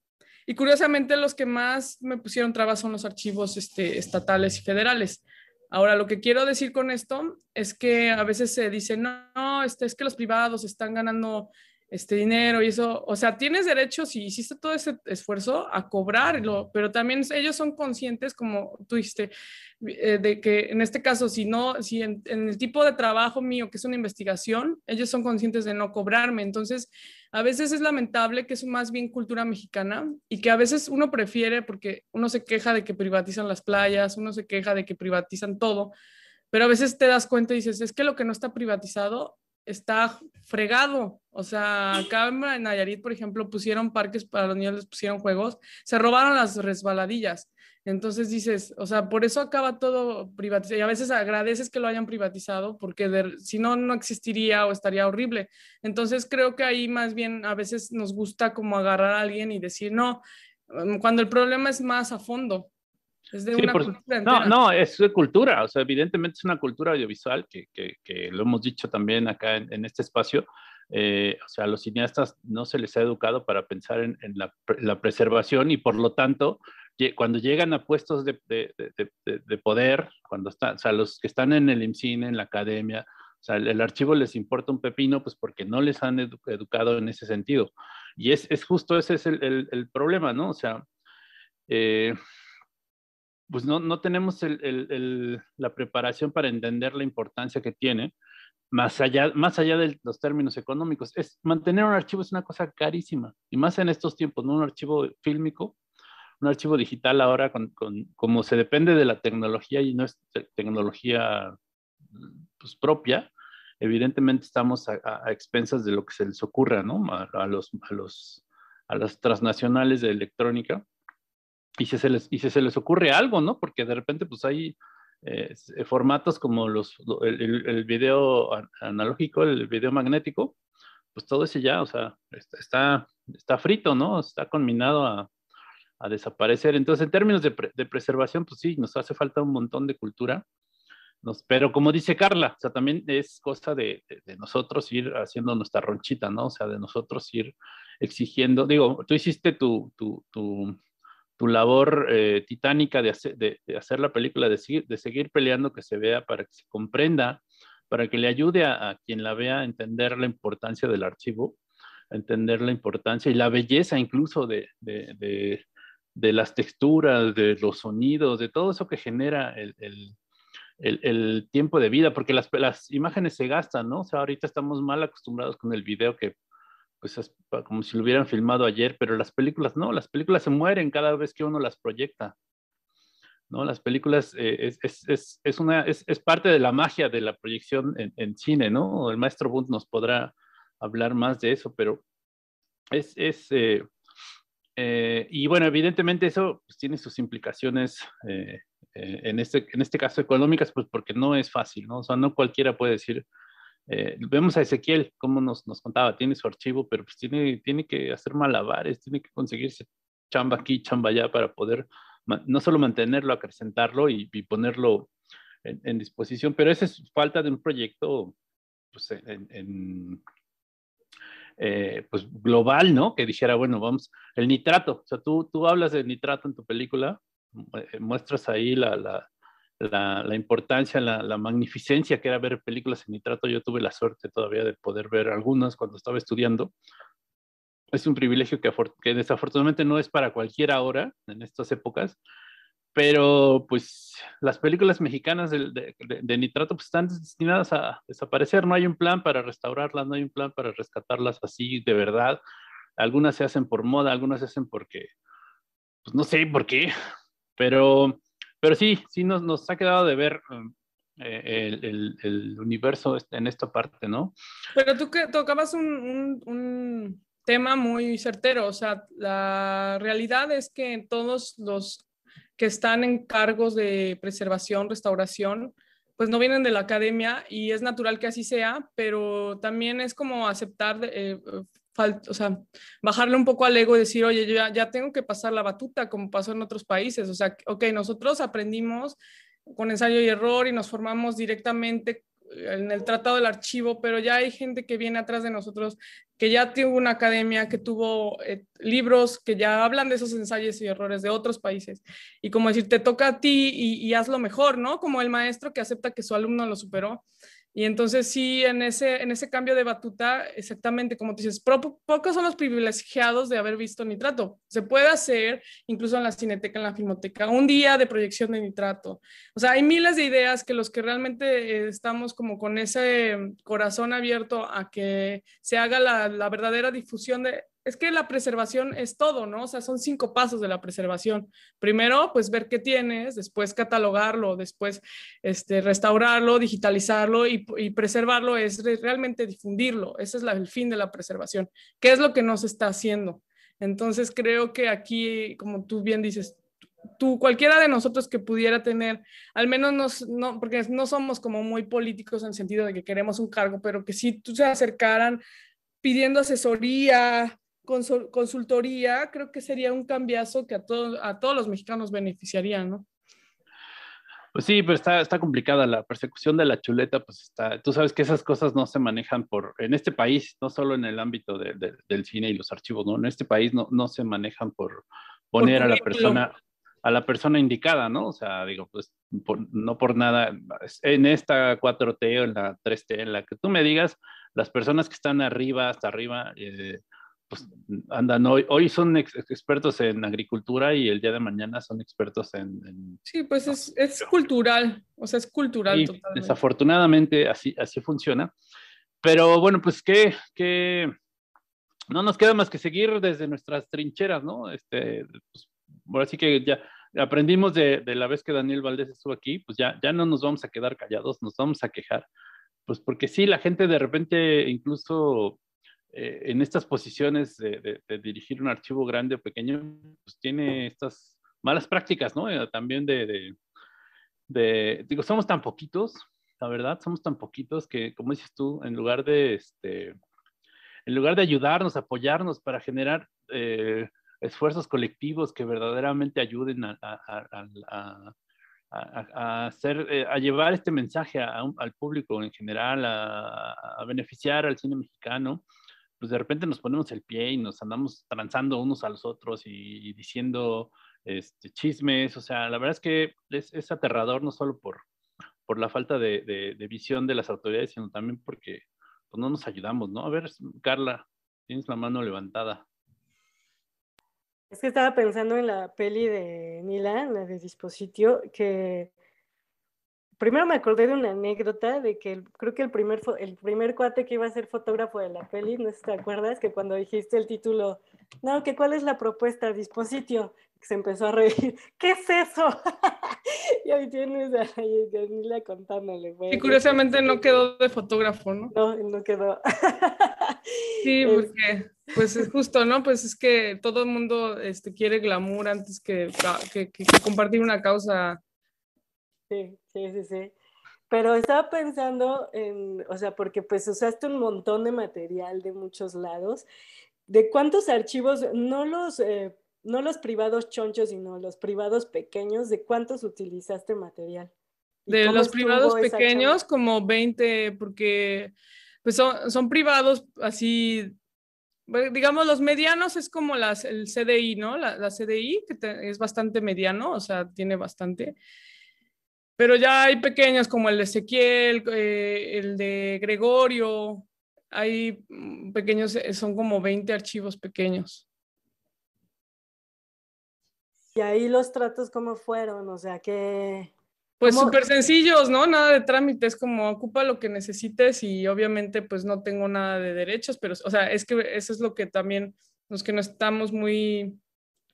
Y curiosamente los que más me pusieron trabas son los archivos este, estatales y federales. Ahora, lo que quiero decir con esto es que a veces se dice, no, este, es que los privados están ganando este dinero y eso, o sea, tienes derecho, si hiciste todo ese esfuerzo, a cobrarlo, pero también ellos son conscientes, como tú eh, de que en este caso, si no, si en, el tipo de trabajo mío, que es una investigación, ellos son conscientes de no cobrarme. Entonces, a veces es lamentable que es más bien cultura mexicana y que a veces uno prefiere, porque uno se queja de que privatizan las playas, uno se queja de que privatizan todo, pero a veces te das cuenta y dices, es que lo que no está privatizado está fregado. O sea, acá en Nayarit, por ejemplo, pusieron parques para los niños, les pusieron juegos, se robaron las resbaladillas. Entonces dices, o sea, por eso acaba todo privatizado. Y a veces agradeces que lo hayan privatizado porque si no, no existiría o estaría horrible. Entonces creo que ahí más bien a veces nos gusta como agarrar a alguien y decir, no, cuando el problema es más a fondo no, no, es de cultura, o sea, evidentemente es una cultura audiovisual que, que, lo hemos dicho también acá en, este espacio. Eh, o sea, a los cineastas no se les ha educado para pensar en, la, preservación y por lo tanto, cuando llegan a puestos de, poder, cuando están, o sea, los que están en el IMCINE, en la academia, o sea, el, archivo les importa un pepino, pues porque no les han educado en ese sentido. Y es, es justo ese es el, el, el, problema, ¿no? O sea, eh, pues no, tenemos la preparación para entender la importancia que tiene, más allá, más allá de los términos económicos. Es, mantener un archivo es una cosa carísima, y más en estos tiempos, ¿no? Un archivo fílmico, un archivo digital ahora, con, como se depende de la tecnología y no es tecnología pues, propia, evidentemente estamos a, expensas de lo que se les ocurra, ¿no? A, los, a, a las transnacionales de electrónica y si se les, se les ocurre algo, ¿no? Porque de repente pues hay eh, eh, formatos como los, el, video analógico, el video magnético, pues todo ese ya, o sea, está, está frito, ¿no? Está conminado a, a desaparecer. Entonces, en términos de, de, preservación, pues sí, nos hace falta un montón de cultura. Nos, pero como dice Carla, o sea, también es cosa de, de, nosotros ir haciendo nuestra ronchita, ¿no? O sea, de nosotros ir exigiendo, digo, tú hiciste tu, tu tu labor eh, titánica de, hacer la película, de seguir, peleando que se vea para que se comprenda, para que le ayude a, quien la vea a entender la importancia del archivo, a entender la importancia y la belleza incluso de, las texturas, de los sonidos, de todo eso que genera el, tiempo de vida, porque las, las, imágenes se gastan, ¿no? O sea, ahorita estamos mal acostumbrados con el video que como si lo hubieran filmado ayer, pero las películas no, las películas se mueren cada vez que uno las proyecta. ¿no? Las películas eh, es, es, es, una, es, parte de la magia de la proyección en, en cine, ¿no? El maestro Bund nos podrá hablar más de eso, pero es... Eh, eh, y bueno, evidentemente eso pues, tiene sus implicaciones en, este, en este caso económicas, pues porque no es fácil, ¿no? O sea, no cualquiera puede decir, eh, vemos a Ezequiel, como nos, contaba, tiene su archivo, pero pues tiene, tiene que hacer malabares, tiene que conseguirse chamba aquí, chamba allá para poder no solo mantenerlo, acrecentarlo y, ponerlo en, disposición, pero esa es falta de un proyecto pues, eh, pues, global, ¿no? Que dijera, bueno, vamos, el nitrato, o sea, tú, tú hablas de nitrato en tu película, eh, muestras ahí la, la, importancia, la, magnificencia que era ver películas en nitrato. Yo tuve la suerte todavía de poder ver algunas cuando estaba estudiando. Es un privilegio que, desafortunadamente no es para cualquiera ahora, en estas épocas, pero pues las películas mexicanas de, nitrato pues, están destinadas a desaparecer, no hay un plan para restaurarlas, no hay un plan para rescatarlas así de verdad. Algunas se hacen por moda, algunas se hacen porque, pues no sé por qué, pero pero sí, sí nos, nos ha quedado de ver um, eh, el, el, universo este, en esta parte, ¿no? Pero tú que tocabas un, un, tema muy certero, o sea, la realidad es que todos los que están en cargos de preservación, restauración, pues no vienen de la academia y es natural que así sea, pero también es como aceptar eh, o sea, bajarle un poco al ego y decir, oye, yo ya, tengo que pasar la batuta como pasó en otros países. O sea, ok, nosotros aprendimos con ensayo y error y nos formamos directamente eh, en el tratado del archivo, pero ya hay gente que viene atrás de nosotros, que ya tuvo una academia, que tuvo eh, libros, que ya hablan de esos ensayos y errores de otros países. Y como decir, te toca a ti y, y hazlo mejor, ¿no? Como el maestro que acepta que su alumno lo superó. Y entonces sí, en ese, en ese cambio de batuta, exactamente como tú dices, pocos son los privilegiados de haber visto nitrato. Se puede hacer incluso en la cineteca, en la filmoteca, un día de proyección de nitrato. O sea, hay miles de ideas que los que realmente estamos como con ese corazón abierto a que se haga la verdadera difusión de es que la preservación es todo, ¿no? O sea, son cinco pasos de la preservación. Primero, pues ver qué tienes, después catalogarlo, después este, restaurarlo, digitalizarlo y, preservarlo es realmente difundirlo. Ese es la, el fin de la preservación. ¿Qué es lo que no se está haciendo? Entonces, creo que aquí, como tú bien dices, tú, cualquiera de nosotros que pudiera tener, al menos nos, no, porque no somos como muy políticos en el sentido de que queremos un cargo, pero que si tú se acercaran pidiendo asesoría, consultoría, creo que sería un cambiazo que a, todos a todos los mexicanos beneficiaría, ¿no? Pues sí, pero está, está complicada la persecución de la chuleta, pues está, tú sabes que esas cosas no se manejan por, en este país, no solo en el ámbito del cine y los archivos, ¿no? En este país no, no se manejan por poner a la persona, a la persona indicada, ¿no? O sea, digo, pues no por nada, en esta 4T o en la 3T, en la que tú me digas, las personas que están arriba, hasta arriba, eh, pues andan hoy, hoy son expertos en agricultura y el día de mañana son expertos en... sí, pues es, es, cultural, o sea, es cultural. Sí, Desafortunadamente así, así funciona. Pero bueno, pues que, no nos queda más que seguir desde nuestras trincheras, ¿no? Este, pues, ahora sí que ya aprendimos de, de, la vez que Daniel Valdés estuvo aquí, pues ya, ya no nos vamos a quedar callados, nos vamos a quejar. Pues porque sí, la gente de repente incluso eh, en estas posiciones de, dirigir un archivo grande o pequeño, pues tiene estas malas prácticas, ¿no? Eh, también de, digo, somos tan poquitos, la verdad, somos tan poquitos que, como dices tú, en lugar de, este, en lugar de ayudarnos, apoyarnos para generar eh, esfuerzos colectivos que verdaderamente ayuden a, llevar este mensaje al público en general, a, beneficiar al cine mexicano, pues de repente nos ponemos el pie y nos andamos tranzando unos a los otros y, diciendo este, chismes. O sea, la verdad es que es, aterrador no solo por, por la falta de, visión de las autoridades, sino también porque pues, no nos ayudamos, ¿no? A ver, Carla, tienes la mano levantada. Es que estaba pensando en la peli de Nila, la de Dispositio, que primero me acordé de una anécdota de que creo que el primer, el primer cuate que iba a ser fotógrafo de la peli, no sé si te acuerdas, que cuando dijiste el título, no, que cuál es la propuesta, dispositio, se empezó a reír, ¿qué es eso? y ahí tienes a Daniela contándole. Güey. Y curiosamente no quedó de fotógrafo, ¿no? No, no quedó. sí, porque pues es justo, ¿no? Pues es que todo el mundo este, quiere glamour antes que ah, compartir una causa. Sí sí, sí, sí. Pero estaba pensando en, o sea, porque pues usaste un montón de material de muchos lados. ¿De cuántos archivos, no los, eh, no los privados chonchos, sino los privados pequeños, de cuántos utilizaste material? De los privados pequeños, como 20, porque pues son, son privados así digamos, los medianos es como las, el CDI, ¿no? La, CDI, que es bastante mediano, o sea, tiene bastante. Pero ya hay pequeñas como el de Ezequiel, eh, el de Gregorio, hay mm, pequeños, eh, son como 20 archivos pequeños. Y ahí los tratos cómo fueron, o sea que... Pues súper sencillos, ¿no? Nada de trámites, como ocupa lo que necesites y obviamente pues no tengo nada de derechos, pero o sea, es que eso es lo que también los que no estamos muy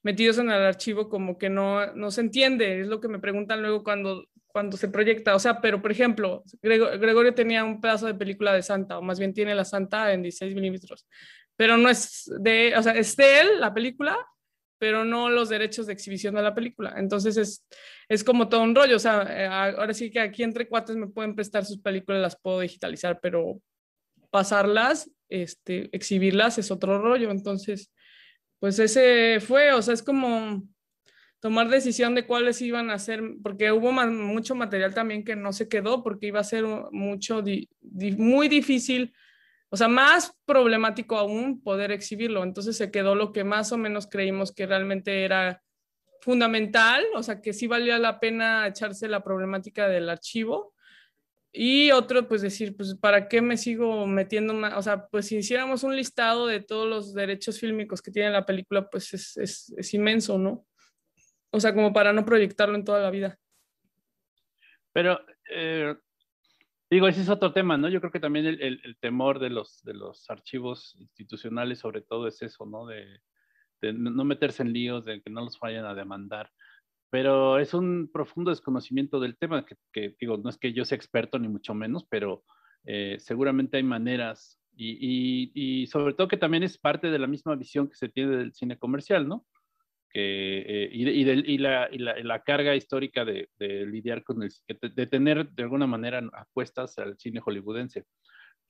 metidos en el archivo como que no, no se entiende, es lo que me preguntan luego cuando cuando se proyecta. O sea, pero por ejemplo, Gregorio tenía un pedazo de película de Santa, o más bien tiene la Santa en 16 milímetros. Pero no es de, o sea, es de él la película, pero no los derechos de exhibición de la película. Entonces es, es como todo un rollo. O sea, eh, ahora sí que aquí entre cuates me pueden prestar sus películas, las puedo digitalizar, pero pasarlas, este, exhibirlas es otro rollo. Entonces, pues ese fue, o sea, es como tomar decisión de cuáles iban a ser, porque hubo mucho material también que no se quedó porque iba a ser mucho, muy difícil, o sea, más problemático aún poder exhibirlo. Entonces se quedó lo que más o menos creímos que realmente era fundamental, o sea, que sí valía la pena echarse la problemática del archivo. Y otro, pues decir, pues, ¿para qué me sigo metiendo más? O sea, pues si hiciéramos un listado de todos los derechos fílmicos que tiene la película, pues es, es inmenso, ¿no? O sea, como para no proyectarlo en toda la vida. Pero, eh, digo, ese es otro tema, ¿no? Yo creo que también el, temor de los, de los archivos institucionales, sobre todo, es eso, ¿no? De, no meterse en líos, de que no los vayan a demandar. Pero es un profundo desconocimiento del tema, que, digo, no es que yo sea experto ni mucho menos, pero eh, seguramente hay maneras y, y, sobre todo que también es parte de la misma visión que se tiene del cine comercial, ¿no? Eh, y, la, carga histórica de, lidiar con el, de tener de alguna manera apuestas al cine hollywoodense.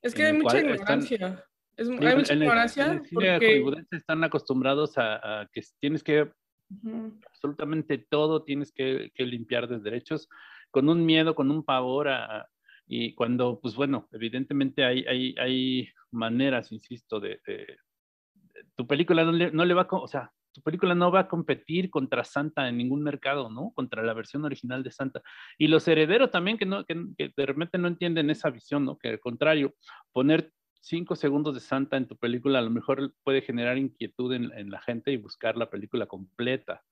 Es que hay mucha ignorancia. hay mucha ignorancia. están acostumbrados a, que tienes que, absolutamente todo tienes que, limpiar de derechos, con un miedo, con un pavor y cuando, pues bueno, evidentemente hay, hay, hay maneras, insisto, de, tu película no le, va, a o sea, tu película no va a competir contra Santa en ningún mercado, ¿no? Contra la versión original de Santa. Y los herederos también que, no, de repente no entienden esa visión, ¿no? Que al contrario, poner cinco segundos de Santa en tu película a lo mejor puede generar inquietud en, la gente y buscar la película completa.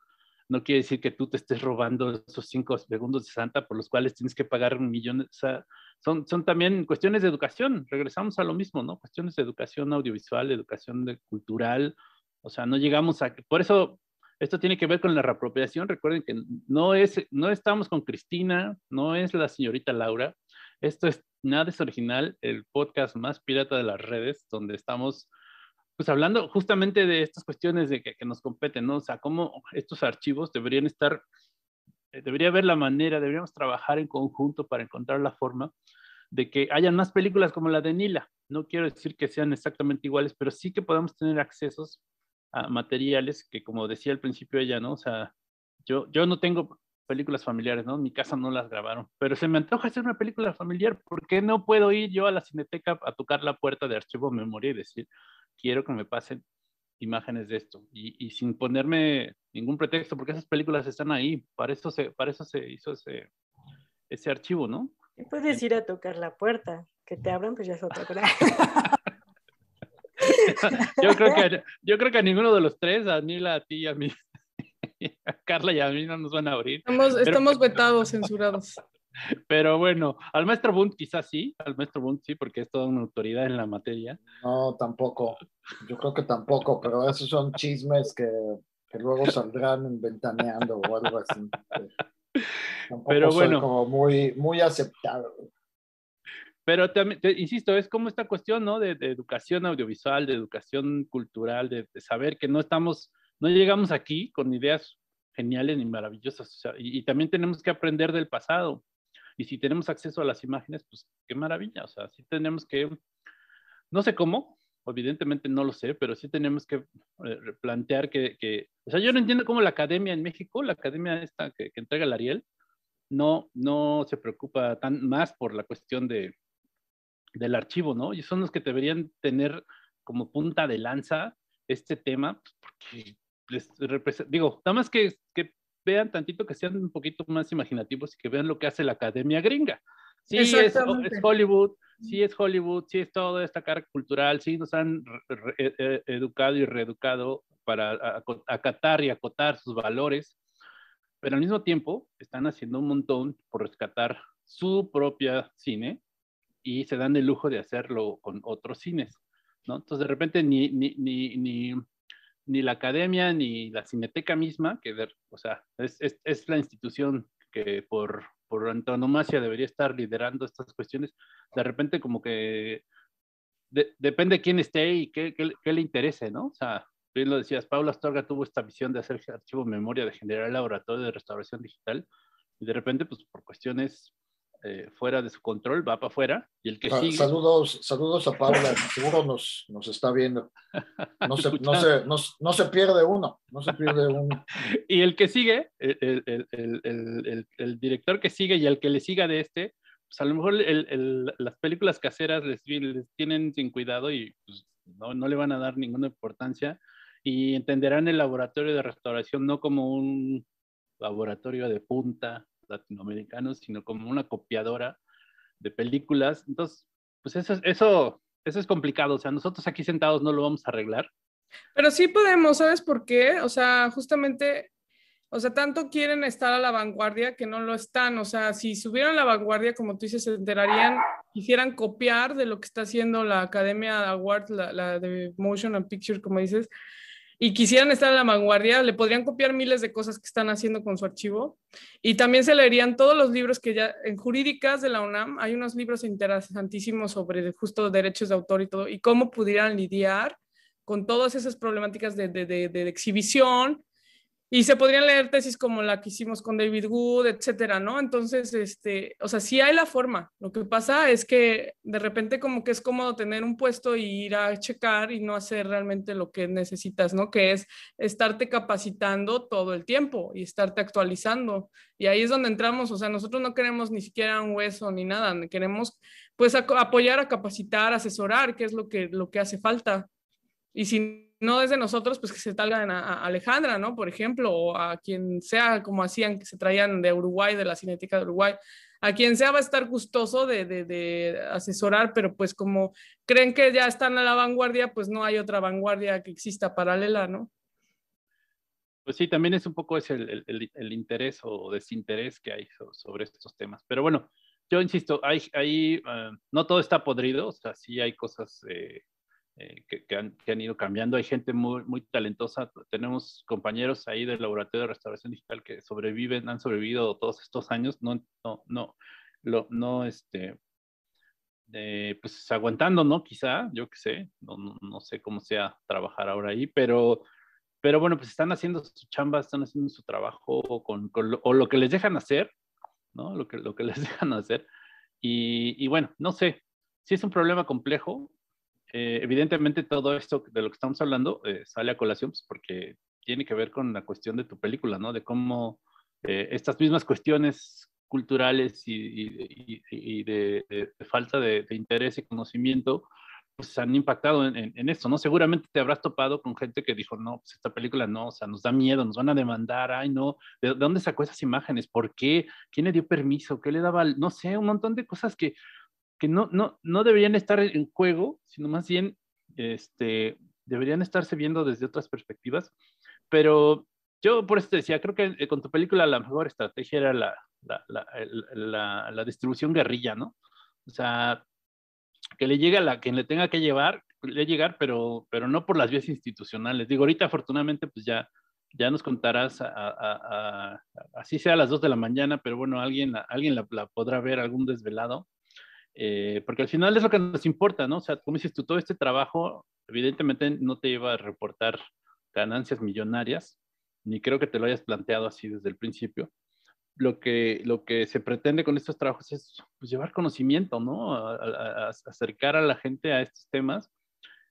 No quiere decir que tú te estés robando esos cinco segundos de Santa por los cuales tienes que pagar un millón. O sea, son, son también cuestiones de educación. Regresamos a lo mismo, ¿no? Cuestiones de educación audiovisual, educación cultural, o sea, no llegamos a... Por eso, esto tiene que ver con la reapropiación. Recuerden que no, es, no estamos con Cristina, no es la señorita Laura. Esto es Nada es Original, el podcast más pirata de las redes, donde estamos pues hablando justamente de estas cuestiones de que, que nos competen, ¿no? O sea, cómo estos archivos deberían estar, eh, debería haber la manera, deberíamos trabajar en conjunto para encontrar la forma de que hayan más películas como la de Nila. No quiero decir que sean exactamente iguales, pero sí que podemos tener accesos materiales que, como decía al principio ella, ¿no? O sea, yo, yo no tengo películas familiares, ¿no? En mi casa no las grabaron, pero se me antoja hacer una película familiar, ¿por qué no puedo ir yo a la cineteca a tocar la puerta de archivo memoria y decir, quiero que me pasen imágenes de esto? Y, y sin ponerme ningún pretexto, porque esas películas están ahí, para eso se, para eso se hizo ese, ese archivo, ¿no? Puedes ir a tocar la puerta, que te abran, pues ya es otra cosa. yo, creo que, yo creo que a ninguno de los tres, a Nila, a ti y a mí, a Carla y a mí no nos van a abrir. Estamos, vetados, censurados. Pero bueno, al maestro Bund quizás sí, al maestro Bund sí, porque es toda una autoridad en la materia. No, tampoco. Yo creo que tampoco, pero esos son chismes que, luego saldrán ventaneando o algo así. pero bueno. como muy, muy aceptado. Pero te, insisto, es como esta cuestión, ¿no? De, educación audiovisual, de educación cultural, de, saber que no estamos, no llegamos aquí con ideas geniales ni maravillosas. y, también tenemos que aprender del pasado. Y si tenemos acceso a las imágenes, pues qué maravilla. O sea, sí tenemos que, no sé cómo, evidentemente no lo sé, pero sí tenemos que eh, plantear que, o sea, yo no entiendo cómo la academia en México, la academia esta que, que entrega el Ariel, no, no se preocupa tan más por la cuestión de, del archivo, ¿no? Y son los que deberían tener como punta de lanza este tema, les digo, nada más que, vean tantito, que sean un poquito más imaginativos y que vean lo que hace la academia gringa. Sí, es, Hollywood, sí mm. es Hollywood, sí es toda esta carga cultural, sí nos han eh, eh, educado y reeducado para acatar y acotar sus valores, pero al mismo tiempo están haciendo un montón por rescatar su propia cine y se dan el lujo de hacerlo con otros cines, ¿no? Entonces, de repente, ni, ni, ni, ni, la academia ni la cineteca misma, que, o sea, es, es, la institución que por, por antonomasia debería estar liderando estas cuestiones, de repente como que depende quién esté y qué, qué, le interese, ¿no? O sea, tú lo decías, Paula Astorga tuvo esta visión de hacer archivo memoria, de generar laboratorio de restauración digital, y de repente, pues por cuestiones eh, fuera de su control, va para afuera. Y el que Saludos, saludos a Paula, seguro nos, nos está viendo. No se, no, no, se, pierde uno, no se pierde y el que sigue, el, el, el, el, director que sigue y el que le siga de este, pues a lo mejor las películas caseras les, tienen sin cuidado y pues, no le van a dar ninguna importancia y entenderán el laboratorio de restauración no como un laboratorio de punta latinoamericanos, sino como una copiadora de películas. Entonces, pues eso, eso, eso es complicado. O sea, nosotros aquí sentados no lo vamos a arreglar. Pero sí podemos, ¿sabes por qué? O sea, justamente, o sea, tanto quieren estar a la vanguardia que no lo están. O sea, si subieran la vanguardia, como tú dices, se enterarían, quisieran copiar de lo que está haciendo la Academia Awards la, la de Motion and Picture, como dices y quisieran estar en la vanguardia, le podrían copiar miles de cosas que están haciendo con su archivo. Y también se leerían todos los libros que ya en jurídicas de la UNAM hay unos libros interesantísimos sobre justo derechos de autor y todo, y cómo pudieran lidiar con todas esas problemáticas de, de, de exhibición y se podrían leer tesis como la que hicimos con David Wood, etcétera, ¿no? Entonces, este, o sea, sí hay la forma. Lo que pasa es que de repente como que es cómodo tener un puesto y ir a checar y no hacer realmente lo que necesitas, ¿no? Que es estarte capacitando todo el tiempo y estarte actualizando. Y ahí es donde entramos, o sea, nosotros no queremos ni siquiera un hueso ni nada, queremos pues apoyar a capacitar, asesorar, que es lo que, lo que hace falta. Y si no es de nosotros, pues que se talgan a, Alejandra, ¿no? Por ejemplo, o a quien sea, como hacían, que se traían de Uruguay, de la cinética de Uruguay, a quien sea va a estar gustoso de, asesorar, pero pues como creen que ya están a la vanguardia, pues no hay otra vanguardia que exista paralela, ¿no? Pues sí, también es un poco ese el, interés o desinterés que hay sobre estos temas. Pero bueno, yo insisto, hay, hay eh, no todo está podrido, o sea, sí hay cosas eh, eh, que, han, ido cambiando. Hay gente muy, muy talentosa. Tenemos compañeros ahí del Laboratorio de Restauración Digital que sobreviven, han sobrevivido todos estos años. No, no, no, lo, no, este, eh, pues aguantando, ¿no? Quizá, yo qué sé, no, no, sé cómo sea trabajar ahora ahí, pero, pero bueno, pues están haciendo su chamba, están haciendo su trabajo con, o lo que les dejan hacer, ¿no? Lo que, lo que les dejan hacer. Y, y bueno, no sé, si es un problema complejo, eh, evidentemente todo esto de lo que estamos hablando eh, sale a colación pues, porque tiene que ver con la cuestión de tu película, ¿no? De cómo eh, estas mismas cuestiones culturales y, de, falta de, interés y conocimiento pues han impactado en, en, esto, ¿no? Seguramente te habrás topado con gente que dijo, no, pues, esta película no, o sea, nos da miedo, nos van a demandar, ay, no, ¿de, dónde sacó esas imágenes? ¿Por qué? ¿Quién le dio permiso? ¿Qué le daba? No sé, un montón de cosas que que no, no, no deberían estar en juego, sino más bien este, deberían estarse viendo desde otras perspectivas. Pero yo por eso te decía, creo que eh, con tu película la mejor estrategia era la, la, distribución guerrilla, ¿no? O sea, que le llegue a la quien le tenga que llevar, le llegar, pero, pero no por las vías institucionales. Digo, ahorita afortunadamente pues ya, ya nos contarás, así sea a las dos de la mañana, pero bueno, alguien, alguien la podrá ver, algún desvelado. Eh, porque al final es lo que nos importa, ¿no? O sea, como dices tú, todo este trabajo evidentemente no te iba a reportar ganancias millonarias, ni creo que te lo hayas planteado así desde el principio. Lo que, lo que se pretende con estos trabajos es pues, llevar conocimiento, ¿no? acercar a la gente a estos temas,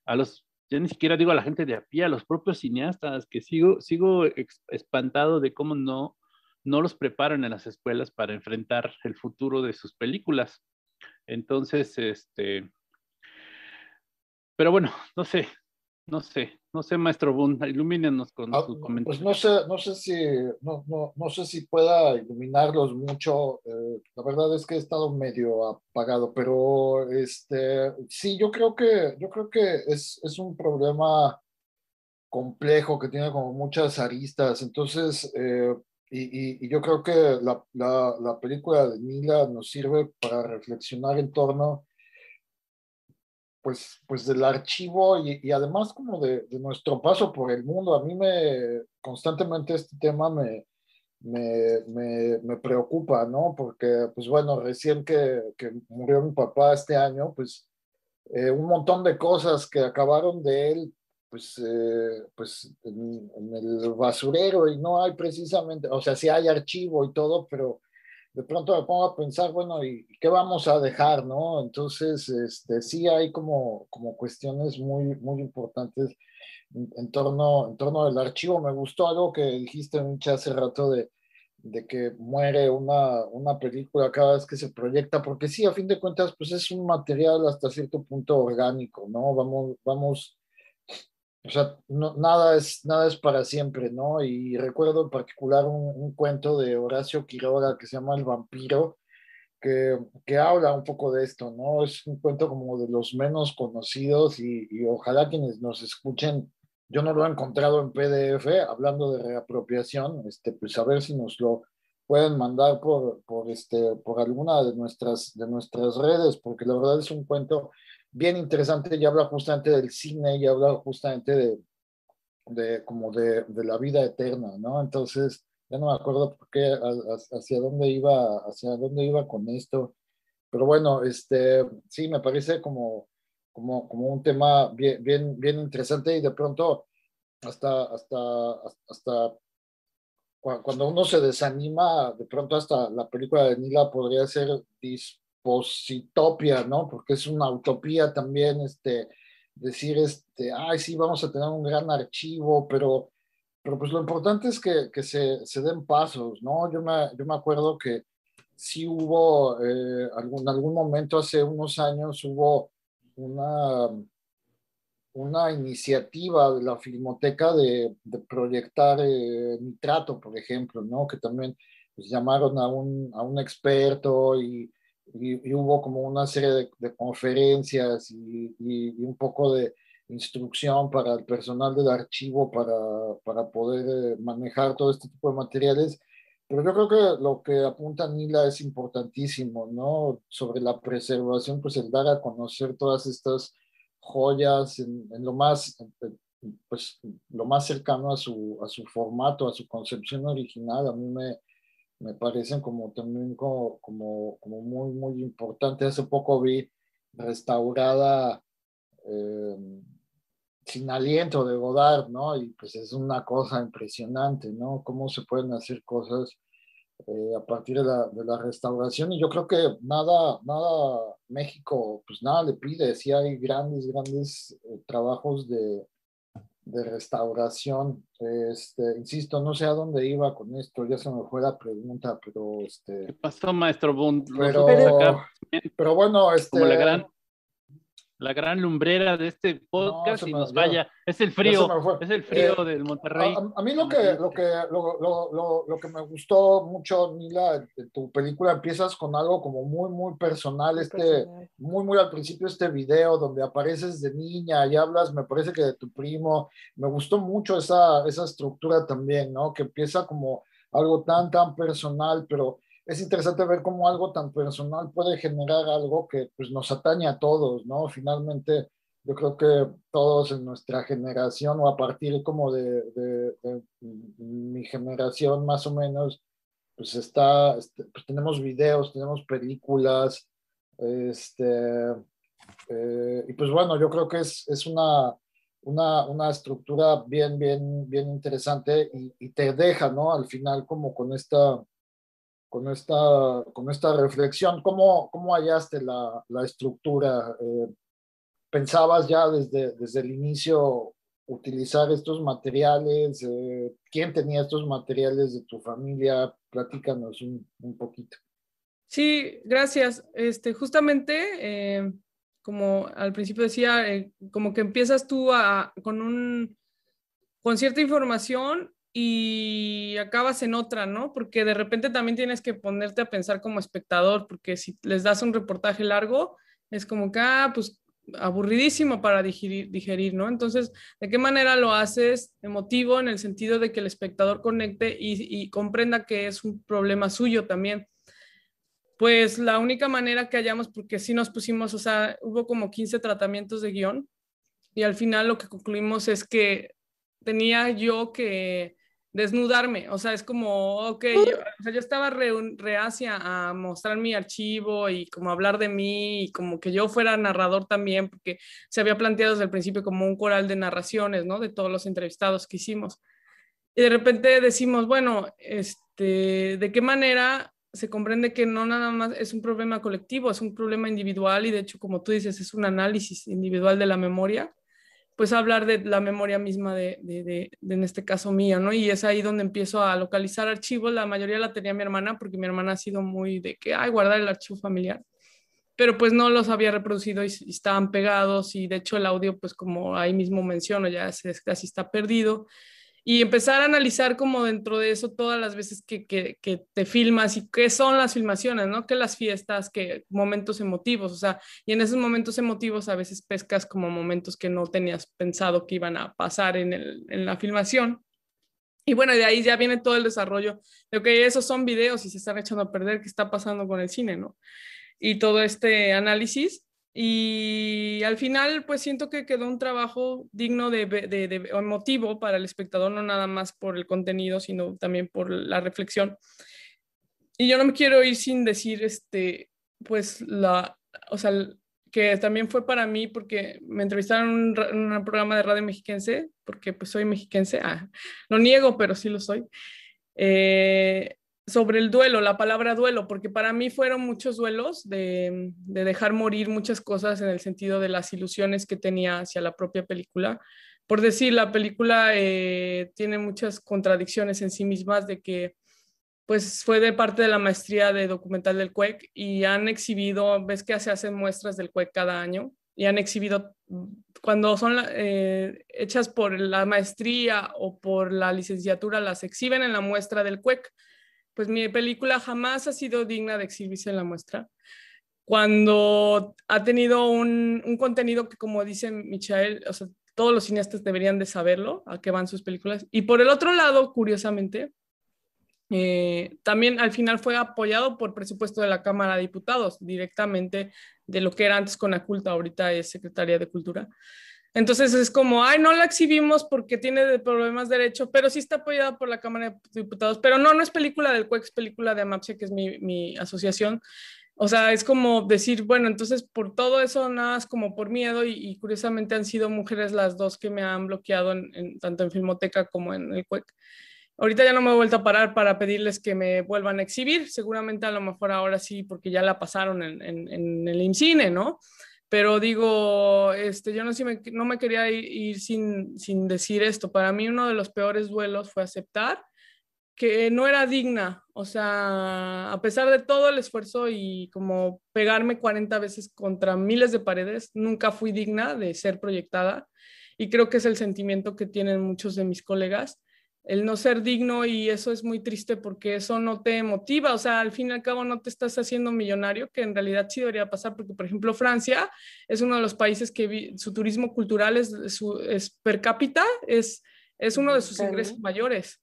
a los, ya ni siquiera digo a la gente de a pie, a los propios cineastas, que sigo, sigo espantado de cómo no, no los preparan en las escuelas para enfrentar el futuro de sus películas entonces, este, pero bueno, no sé, no sé, no sé, maestro Boon, ilumínenos con ah, sus comentarios. Pues no sé, no sé si, no, sé si pueda iluminarlos mucho. Eh, la verdad es que he estado medio apagado, pero este, sí, yo creo que, yo creo que es, es un problema complejo que tiene como muchas aristas. Entonces, eh, y, yo creo que la, película de Mila nos sirve para reflexionar en torno pues, pues del archivo y, además como de, nuestro paso por el mundo. A mí me constantemente este tema me, me, me, preocupa, ¿no? Porque pues bueno, recién que, que murió mi papá este año, pues eh, un montón de cosas que acabaron de él pues, eh, pues en, el basurero y no hay precisamente, o sea, sí hay archivo y todo, pero de pronto me pongo a pensar, bueno, ¿y qué vamos a dejar, no? Entonces, este, sí hay como, como cuestiones muy, muy importantes en, torno, en torno del archivo. Me gustó algo que dijiste, hace rato de, que muere una, película cada vez que se proyecta, porque sí, a fin de cuentas, pues es un material hasta cierto punto orgánico, ¿no? Vamos, vamos o sea, nada, es, nada es para siempre, ¿no? Y recuerdo en particular un, cuento de Horacio Quiroga que se llama El vampiro, que, habla un poco de esto, ¿no? Es un cuento como de los menos conocidos y, ojalá quienes nos escuchen, yo no lo he encontrado en PDF, hablando de reapropiación, este, pues a ver si nos lo pueden mandar por, por, este, por alguna de nuestras, de nuestras redes, porque la verdad es un cuento bien interesante y habla justamente del cine y habla justamente de, de como de, la vida eterna, ¿no? Entonces, ya no me acuerdo por hacia dónde iba, hacia dónde iba con esto, pero bueno, este, sí, me parece como, como, como un tema bien, bien, bien interesante y de pronto hasta, hasta, hasta cuando uno se desanima, de pronto hasta la película de Nila podría ser dis, positopia, ¿no? Porque es una utopía también, este, decir, este, ay, sí, vamos a tener un gran archivo, pero, pero pues lo importante es que, se, den pasos, ¿no? Yo me, acuerdo que sí hubo, eh, algún, en algún momento hace unos años hubo una, una iniciativa de la Filmoteca de, proyectar eh, nitrato, por ejemplo, ¿no? Que también pues, llamaron a un experto y y, hubo como una serie de, conferencias y, un poco de instrucción para el personal del archivo para, para poder eh, manejar todo este tipo de materiales. Pero yo creo que lo que apunta Nila es importantísimo, ¿no? Sobre la preservación, pues el dar a conocer todas estas joyas en, en lo más, pues lo más cercano a su, a su formato, a su concepción original, a mí me, me parecen como también como, muy, muy importante. Hace poco vi restaurada em, sin aliento de Godard, ¿no? Y pues es una cosa impresionante, ¿no? Cómo se pueden hacer cosas eh, a partir de la, restauración. Y yo creo que nada, nada, México, pues nada le pide. Sí hay grandes, grandes eh, trabajos de, de restauración. Este, insisto, no sé a dónde iba con esto, ya se me fue la pregunta, pero este. ¿Qué pasó, maestro Bund? Pero, pero, bueno, este la gran lumbrera de este podcast y nos vaya. Es el frío, es el frío eh, del Monterrey. A, mí lo que, lo, que, lo, lo, lo, que me gustó mucho, Mila, de tu película, empiezas con algo como muy, muy personal, este, muy, muy al principio este video donde apareces de niña y hablas, me parece que de tu primo. Me gustó mucho esa, esa estructura también, ¿no? Que empieza como algo tan, tan personal, pero es interesante ver cómo algo tan personal puede generar algo que pues, nos atañe a todos, ¿no? Finalmente, yo creo que todos en nuestra generación o a partir como de, mi generación más o menos, pues, está, este, pues, tenemos videos, tenemos películas, este, eh, y pues bueno, yo creo que es, es una, una, una, estructura bien, bien, bien interesante y, y te deja, ¿no? Al final como con esta con esta, con esta reflexión. ¿Cómo, cómo hallaste la, estructura? Eh, ¿Pensabas ya desde, desde el inicio utilizar estos materiales? Eh, ¿Quién tenía estos materiales de tu familia? Platícanos un, poquito. Sí, gracias. Este, justamente, eh, como al principio decía, como que empiezas tú con, un, con cierta información y acabas en otra, ¿no? Porque de repente también tienes que ponerte a pensar como espectador, porque si les das un reportaje largo, es como que, ah, pues aburridísimo para digerir, digerir, ¿no? Entonces, ¿de qué manera lo haces emotivo en el sentido de que el espectador conecte y, y comprenda que es un problema suyo también? Pues la única manera que hallamos, porque sí nos pusimos, o sea, hubo como 15 tratamientos de guión y al final lo que concluimos es que tenía yo que desnudarme, o sea, es como, ok, yo, estaba re, reacia a mostrar mi archivo y como hablar de mí y como que yo fuera narrador también, porque se había planteado desde el principio como un coral de narraciones, ¿no? De todos los entrevistados que hicimos. Y de repente decimos, bueno, este, ¿de qué manera se comprende que no nada más es un problema colectivo, es un problema individual y de hecho, como tú dices, es un análisis individual de la memoria? pues hablar de la memoria misma de, de, de, en este caso mía, ¿no? Y es ahí donde empiezo a localizar archivos, la mayoría la tenía mi hermana porque mi hermana ha sido muy de que, ay, guardar el archivo familiar, pero pues no los había reproducido y, estaban pegados y de hecho el audio, pues como ahí mismo menciono, ya casi está perdido y empezar a analizar como dentro de eso todas las veces que, te filmas y qué son las filmaciones, ¿no? Que las fiestas, que momentos emotivos, o sea, y en esos momentos emotivos a veces pescas como momentos que no tenías pensado que iban a pasar en, el, en la filmación. Y bueno, de ahí ya viene todo el desarrollo de, que esos son videos y se están echando a perder, ¿qué está pasando con el cine, ¿no? Y todo este análisis. Y al final, pues siento que quedó un trabajo digno de, de, emotivo para el espectador, no nada más por el contenido, sino también por la reflexión. Y yo no me quiero ir sin decir, este, pues la, o sea, que también fue para mí porque me entrevistaron en un, programa de radio mexiquense, porque pues soy mexiquense, ah, lo niego, pero sí lo soy. Eh, sobre el duelo, la palabra duelo, porque para mí fueron muchos duelos de, dejar morir muchas cosas en el sentido de las ilusiones que tenía hacia la propia película. Por decir, la película eh, tiene muchas contradicciones en sí mismas de que pues fue de parte de la maestría de documental del CUEC y han exhibido, ves que se hacen muestras del CUEC cada año y han exhibido cuando son eh, hechas por la maestría o por la licenciatura, las exhiben en la muestra del CUEC pues mi película jamás ha sido digna de exhibirse en la muestra. Cuando ha tenido un, contenido que, como dice Michael, todos los cineastas deberían de saberlo, a qué van sus películas. Y por el otro lado, curiosamente, eh, también al final fue apoyado por presupuesto de la Cámara de Diputados, directamente de lo que era antes con Culta ahorita es Secretaría de Cultura. Entonces es como, ay, no la exhibimos porque tiene problemas de derecho, pero sí está apoyada por la Cámara de Diputados. Pero no, no es película del CUEC, es película de Amapsia, que es mi, asociación. O sea, es como decir, bueno, entonces por todo eso, nada más como por miedo, y, curiosamente han sido mujeres las dos que me han bloqueado en, tanto en Filmoteca como en el CUEC. Ahorita ya no me he vuelto a parar para pedirles que me vuelvan a exhibir, seguramente a lo mejor ahora sí, porque ya la pasaron en, en el IMCINE, ¿no? pero digo, este, yo no, me, no me quería ir, sin, sin, decir esto. Para mí uno de los peores duelos fue aceptar que no era digna, o sea, a pesar de todo el esfuerzo y como pegarme 40 veces contra miles de paredes, nunca fui digna de ser proyectada y creo que es el sentimiento que tienen muchos de mis colegas el no ser digno y eso es muy triste porque eso no te motiva, o sea, al fin y al cabo no te estás haciendo millonario, que en realidad sí debería pasar porque, por ejemplo, Francia es uno de los países que su turismo cultural es, es per cápita, es, es uno de sus ingresos mayores.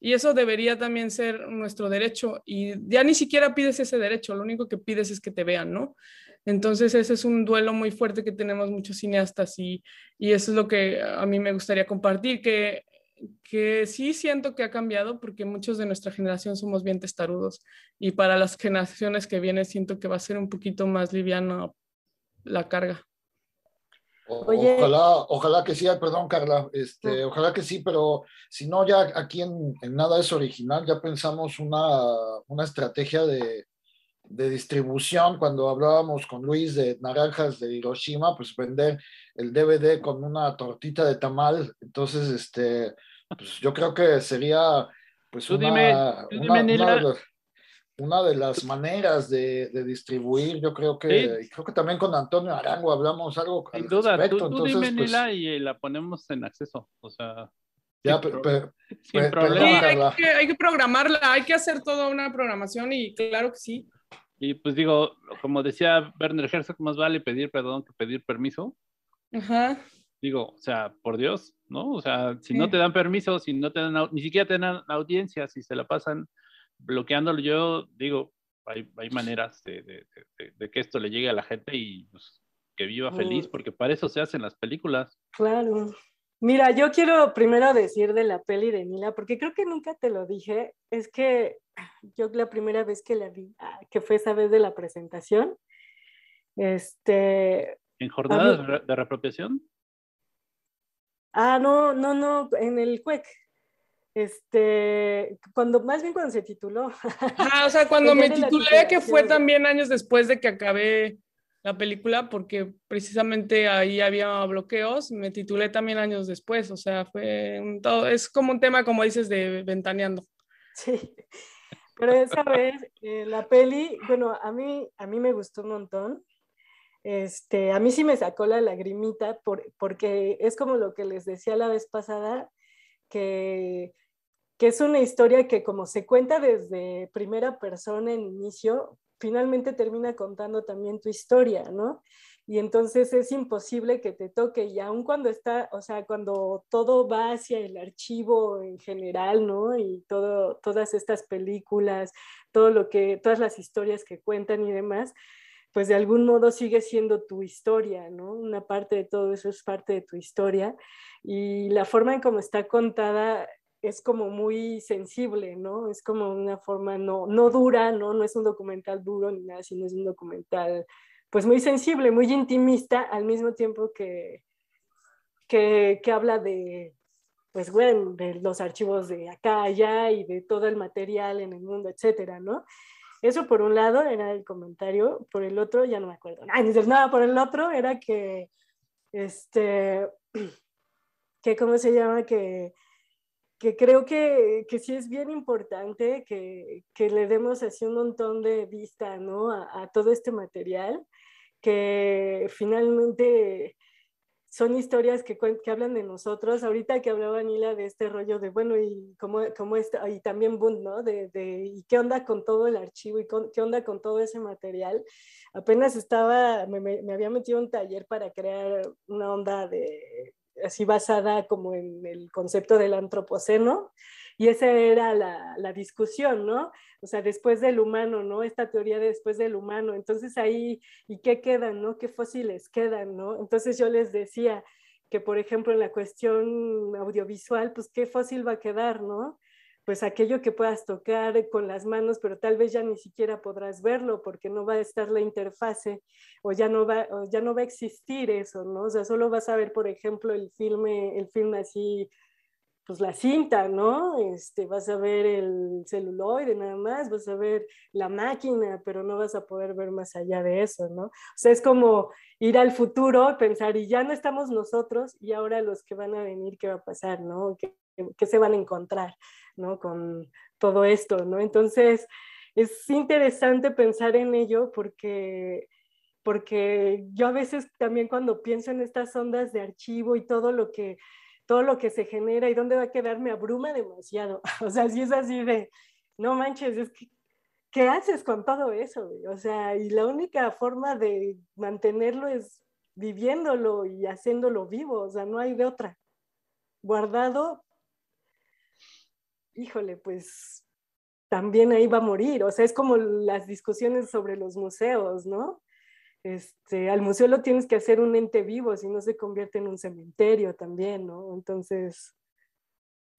Y eso debería también ser nuestro derecho. Y ya ni siquiera pides ese derecho, lo único que pides es que te vean, ¿no? Entonces ese es un duelo muy fuerte que tenemos muchos cineastas y, y eso es lo que a mí me gustaría compartir, que que sí siento que ha cambiado porque muchos de nuestra generación somos bien testarudos y para las generaciones que vienen siento que va a ser un poquito más liviana la carga. Ojalá, ojalá que sí, perdón Carla, este, ojalá que sí, pero si no, ya aquí en, Nada es Original ya pensamos una, una estrategia de, de distribución, cuando hablábamos con Luis de naranjas de Hiroshima, pues vender el DVD con una tortita de tamal. Entonces, este, pues yo creo que sería pues una, una, de las, maneras de, distribuir. Yo creo que creo que también con Antonio Arango hablamos algo Sin al duda, Tú, dime pues y la ponemos en acceso. O sea. Ya, pero, hay, que, hay que programarla, hay que hacer toda una programación y claro que sí. Y pues digo, como decía Werner Herzog, más vale pedir perdón que pedir permiso. Ajá. Digo, o sea, por Dios, ¿no? O sea, si no te dan permiso, si no te dan, ni siquiera te dan audiencia, si se la pasan bloqueándolo, yo digo, hay, maneras de, que esto le llegue a la gente y pues, que viva feliz, mm. porque para eso se hacen las películas. Claro. Mira, yo quiero primero decir de la peli de Mila, porque creo que nunca te lo dije, es que yo la primera vez que la vi, ah, que fue esa vez de la presentación, este, ¿En jornadas de reapropiación? Ah, no, no, no, en el CUEC. Este, cuando, más bien cuando se tituló. Ah, o sea, cuando me titulé, que fue también años después de que acabé la película, porque precisamente ahí había bloqueos, me titulé también años después, o sea, fue todo, es como un tema, como dices, de ventaneando. Sí, pero esa vez eh, la peli, bueno, a mí, a mí me gustó un montón este, a mí sí me sacó la lagrimita porque es como lo que les decía la vez pasada, que, es una historia que como se cuenta desde primera persona en inicio, finalmente termina contando también tu historia, ¿no? Y entonces es imposible que te toque y aun cuando está, o sea, cuando todo va hacia el archivo en general, ¿no? Y todas estas películas, todo lo que, todas las historias que cuentan y demás, pues de algún modo sigue siendo tu historia, ¿no? Una parte de todo eso es parte de tu historia y la forma en cómo está contada es como muy sensible, ¿no? Es como una forma no, dura, ¿no? No es un documental duro ni nada, sino es un documental pues muy sensible, muy intimista, al mismo tiempo que, que, habla de, pues bueno, de los archivos de acá, allá y de todo el material en el mundo, etcétera, ¿no? Eso por un lado era el comentario, por el otro ya no me acuerdo. nada, por el otro era que, este, que, ¿cómo se llama? Que, creo que, sí es bien importante que, le demos así un montón de vista ¿no? a todo este material, que finalmente son historias que, que hablan de nosotros. Ahorita que hablaba nila de este rollo de, bueno, y, cómo, cómo está, y también Bund, ¿no? De, de, y qué onda con todo el archivo y con, qué onda con todo ese material. Apenas estaba, me, me, había metido un taller para crear una onda de así basada como en el concepto del antropoceno, y esa era la, discusión, ¿no? O sea, después del humano, ¿no? Esta teoría de después del humano. Entonces ahí, ¿y qué quedan, ¿no? ¿Qué fósiles quedan, ¿no? Entonces yo les decía que, por ejemplo, en la cuestión audiovisual, pues, ¿qué fósil va a quedar, ¿no? pues aquello que puedas tocar con las manos, pero tal vez ya ni siquiera podrás verlo porque no va a estar la interfase o ya no va, ya no va a existir eso, ¿no? O sea, solo vas a ver, por ejemplo, el filme, el filme así pues la cinta, ¿no? Este, vas a ver el celuloide nada más, vas a ver la máquina, pero no vas a poder ver más allá de eso, ¿no? O sea, es como ir al futuro, pensar, y ya no estamos nosotros, y ahora los que van a venir, ¿qué va a pasar, ¿no? ¿Qué, se van a encontrar, ¿no? Con todo esto, ¿no? Entonces, es interesante pensar en ello porque porque yo a veces también cuando pienso en estas ondas de archivo y todo lo que todo lo que se genera y dónde va a quedar me abruma demasiado. O sea, si es así de, no manches, es que, ¿qué haces con todo eso? O sea, y la única forma de mantenerlo es viviéndolo y haciéndolo vivo, o sea, no hay de otra. Guardado, híjole, pues también ahí va a morir, o sea, es como las discusiones sobre los museos, ¿no? Este, al museo lo tienes que hacer un ente vivo, si no se convierte en un cementerio también, ¿no? Entonces,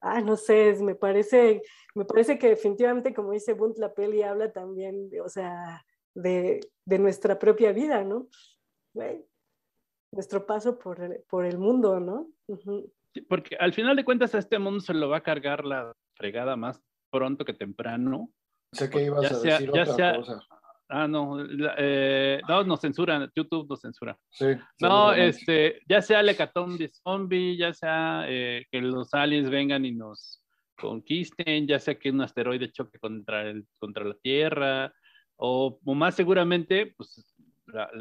ah, no sé, me parece, me parece que definitivamente, como dice Bunt, la peli habla también, o sea, de, nuestra propia vida, ¿no? Nuestro paso por el, mundo, ¿no? porque al final de cuentas a este mundo se lo va a cargar la fregada más pronto que temprano. a decir Ah, no, eh, no, nos censuran, YouTube nos censura. Sí, no, este, ya sea el de zombie, ya sea eh, que los aliens vengan y nos conquisten, ya sea que un asteroide choque contra, el, contra la Tierra, o más seguramente, pues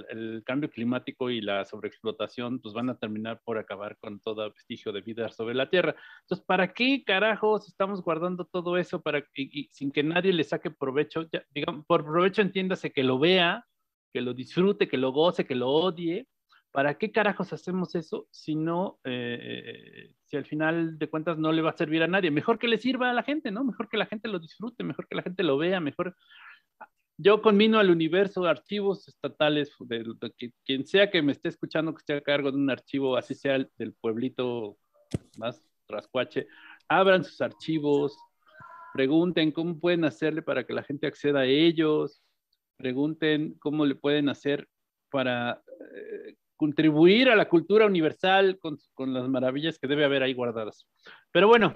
el cambio climático y la sobreexplotación pues van a terminar por acabar con todo vestigio de vida sobre la Tierra. Entonces, ¿para qué carajos estamos guardando todo eso para, sin que nadie le saque provecho? por provecho entiéndase que lo vea, que lo disfrute, que lo goce, que lo odie. ¿Para qué carajos hacemos eso si no, eh, eh, si al final de cuentas no le va a servir a nadie? Mejor que le sirva a la gente, ¿no? Mejor que la gente lo disfrute, mejor que la gente lo vea, mejor yo conmino al universo de archivos estatales, de, quien sea que me esté escuchando, que esté a cargo de un archivo, así sea del pueblito más trascuache, abran sus archivos, pregunten cómo pueden hacerle para que la gente acceda a ellos, pregunten cómo le pueden hacer para eh, contribuir a la cultura universal con, las maravillas que debe haber ahí guardadas. Pero bueno,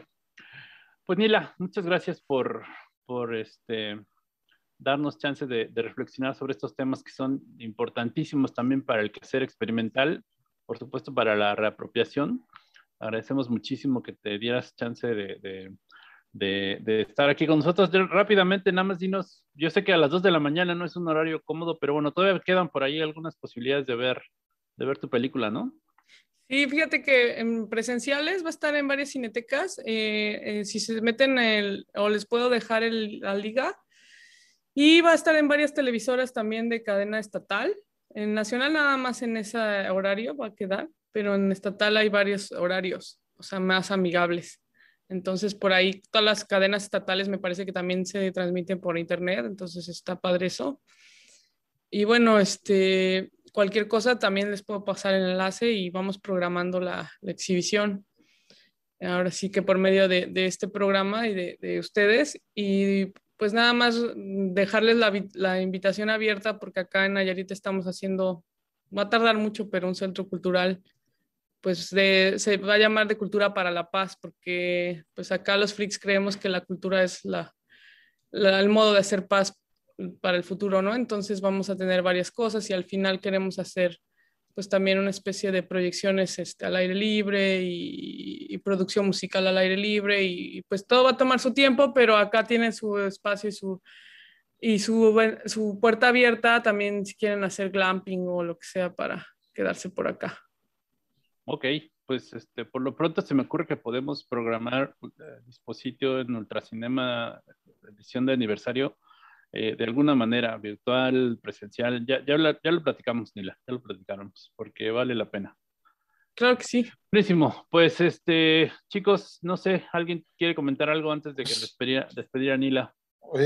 pues Nila, muchas gracias por, por este darnos chance de, reflexionar sobre estos temas que son importantísimos también para el quehacer experimental, por supuesto para la reapropiación. Agradecemos muchísimo que te dieras chance de, estar aquí con nosotros. rápidamente, nada más dinos, yo sé que a las 2 de la mañana no es un horario cómodo, pero bueno, todavía quedan por ahí algunas posibilidades de ver, de ver tu película, ¿no? Y fíjate que en presenciales va a estar en varias cinetecas. Eh, eh, si se meten o les puedo dejar la liga y va a estar en varias televisoras también de cadena estatal. En nacional nada más en ese horario va a quedar, pero en estatal hay varios horarios, o sea, más amigables. Entonces, por ahí todas las cadenas estatales me parece que también se transmiten por internet, entonces está padre eso. Y bueno, este, cualquier cosa también les puedo pasar el enlace y vamos programando la, exhibición. Ahora sí que por medio de, este programa y de, de, ustedes. Y pues nada más dejarles la, invitación abierta porque acá en Nayarit estamos haciendo, va a tardar mucho, pero un centro cultural, pues se va a llamar de cultura para la paz, porque pues acá los freaks creemos que la cultura es la, el modo de hacer paz para el futuro, ¿no? Entonces vamos a tener varias cosas y al final queremos hacer pues también una especie de proyecciones este, al aire libre y, producción musical al aire libre y, pues todo va a tomar su tiempo, pero acá tienen su espacio y su, y su, puerta abierta también si quieren hacer glamping o lo que sea para quedarse por acá. Ok, pues este, por lo pronto se me ocurre que podemos programar el eh, dispositivo en Ultracinema edición de aniversario eh, de alguna manera, virtual, presencial, ya, ya, lo, ya lo platicamos, Nila, ya lo platicamos, porque vale la pena. Claro que sí. Pues este, chicos, no sé, ¿alguien quiere comentar algo antes de que pues, despedir despedir a Nila?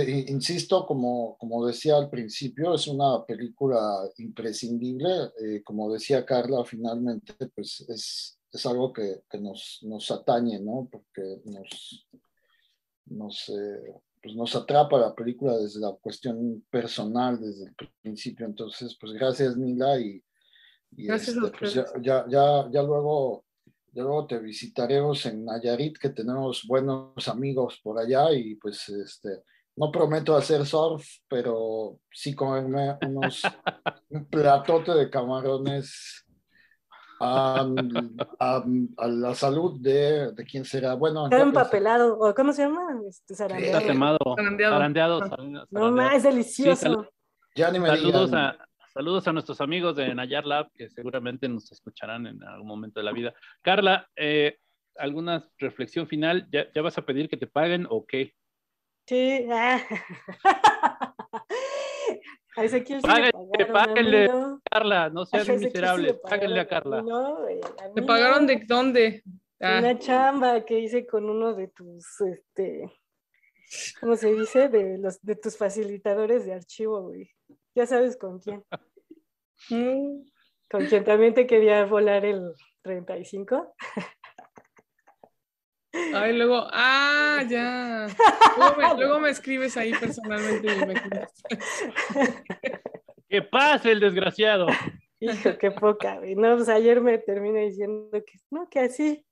insisto, como, como decía al principio, es una película imprescindible. Eh, como decía Carla, finalmente, pues es, es algo que, que nos, nos, atañe, ¿no? Porque nos, nos eh, pues nos atrapa la película desde la cuestión personal, desde el principio. Entonces, pues gracias Nila y, este, pues, ya, ya, ya, luego, te visitaremos en Nayarit, que tenemos buenos amigos por allá y pues este, no prometo hacer surf, pero sí comerme unos, un platote de camarones a, la salud de, de quién será. Bueno, está empapelado, o ¿cómo se llama? Este, Está ah. No es delicioso. saludos, A, nuestros amigos de Nayar Lab, que seguramente nos escucharán en algún momento de la vida. Carla, eh, ¿alguna reflexión final? ¿Ya, vas a pedir que te paguen o qué? Sí. Ah. páguenle, páguenle, Carla, no seas miserable, páguenle a Carla. Eh, ¿Te pagaron de dónde? Ah. Una chamba que hice con uno de tus, este, ¿cómo se dice? De, los, de tus facilitadores de archivo, güey. Ya sabes con quién. Mm. con quién también te quería volar el 35. Ay, luego, ah, ya. Luego me, escribes ahí personalmente y me Que pase el desgraciado. Hijo, qué poca, güey. No, pues, ayer me terminé diciendo que no, que así,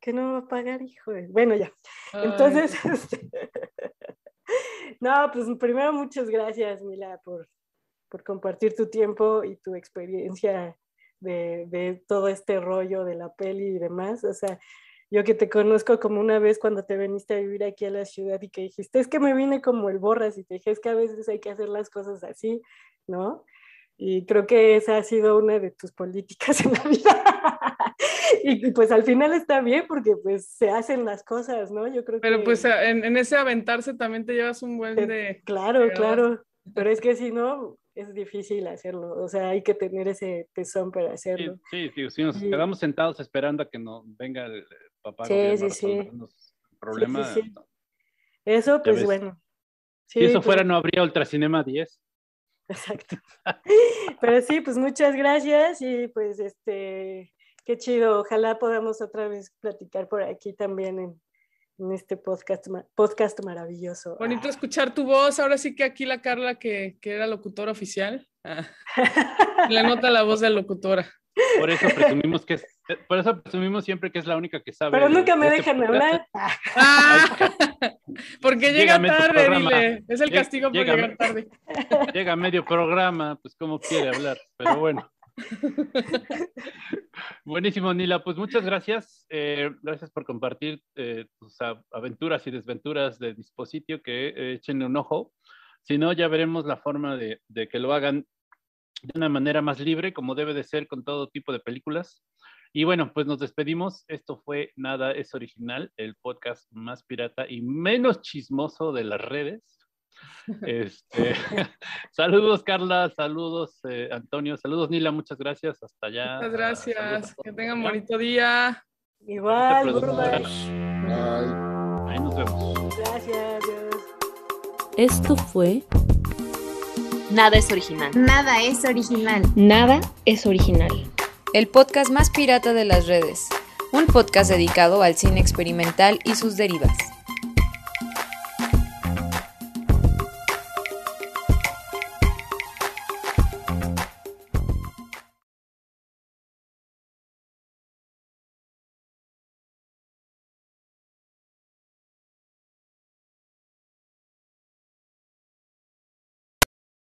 que no va a pagar, hijo. Bueno, ya. Entonces, este, no, pues primero muchas gracias, Mila, por, por compartir tu tiempo y tu experiencia de, de todo este rollo de la peli y demás. O sea, yo que te conozco como una vez cuando te viniste a vivir aquí a la ciudad y que dijiste, es que me vine como el borras y te dije, es que a veces hay que hacer las cosas así, ¿no? Y creo que esa ha sido una de tus políticas en la vida. y, pues al final está bien porque pues se hacen las cosas, ¿no? Yo creo Pero pues en, ese aventarse también te llevas un buen de... Claro, claro. Pero es que si no, es difícil hacerlo, o sea, hay que tener ese tesón para hacerlo. Sí, sí, sí nos quedamos sentados esperando a que no venga el, papá sí, sí, sí. eso, pues bueno. si eso fuera, no habría Ultracinema 10. Exacto. Pero sí, pues muchas gracias y pues este, qué chido. Ojalá podamos otra vez platicar por aquí también en, este podcast, podcast maravilloso. Bonito ah. escuchar tu voz. Ahora sí que aquí la Carla, que, era locutora oficial, ah. le nota la voz de locutora. Por eso presumimos que por eso presumimos siempre que es la única que sabe. Pero nunca me este dejan hablar. Ah, porque llega tarde, dile. Es el castigo por llegar tarde. Llega medio programa, pues como quiere hablar, pero bueno. Buenísimo, Nila. Pues muchas gracias. Eh, gracias por compartir eh, tus aventuras y desventuras de dispositivo que echen eh, un ojo. Si no, ya veremos la forma de que lo hagan de una manera más libre, como debe de ser con todo tipo de películas. Y bueno, pues nos despedimos. Esto fue Nada es Original, el podcast más pirata y menos chismoso de las redes. Este, saludos Carla, saludos eh, Antonio, saludos Nila, muchas gracias. Hasta allá. Muchas ah, gracias, que tengan bonito día. Igual, este Ahí nos vemos. Gracias, Esto fue Nada es original. Nada es original. Nada es original. El podcast más pirata de las redes. Un podcast dedicado al cine experimental y sus derivas.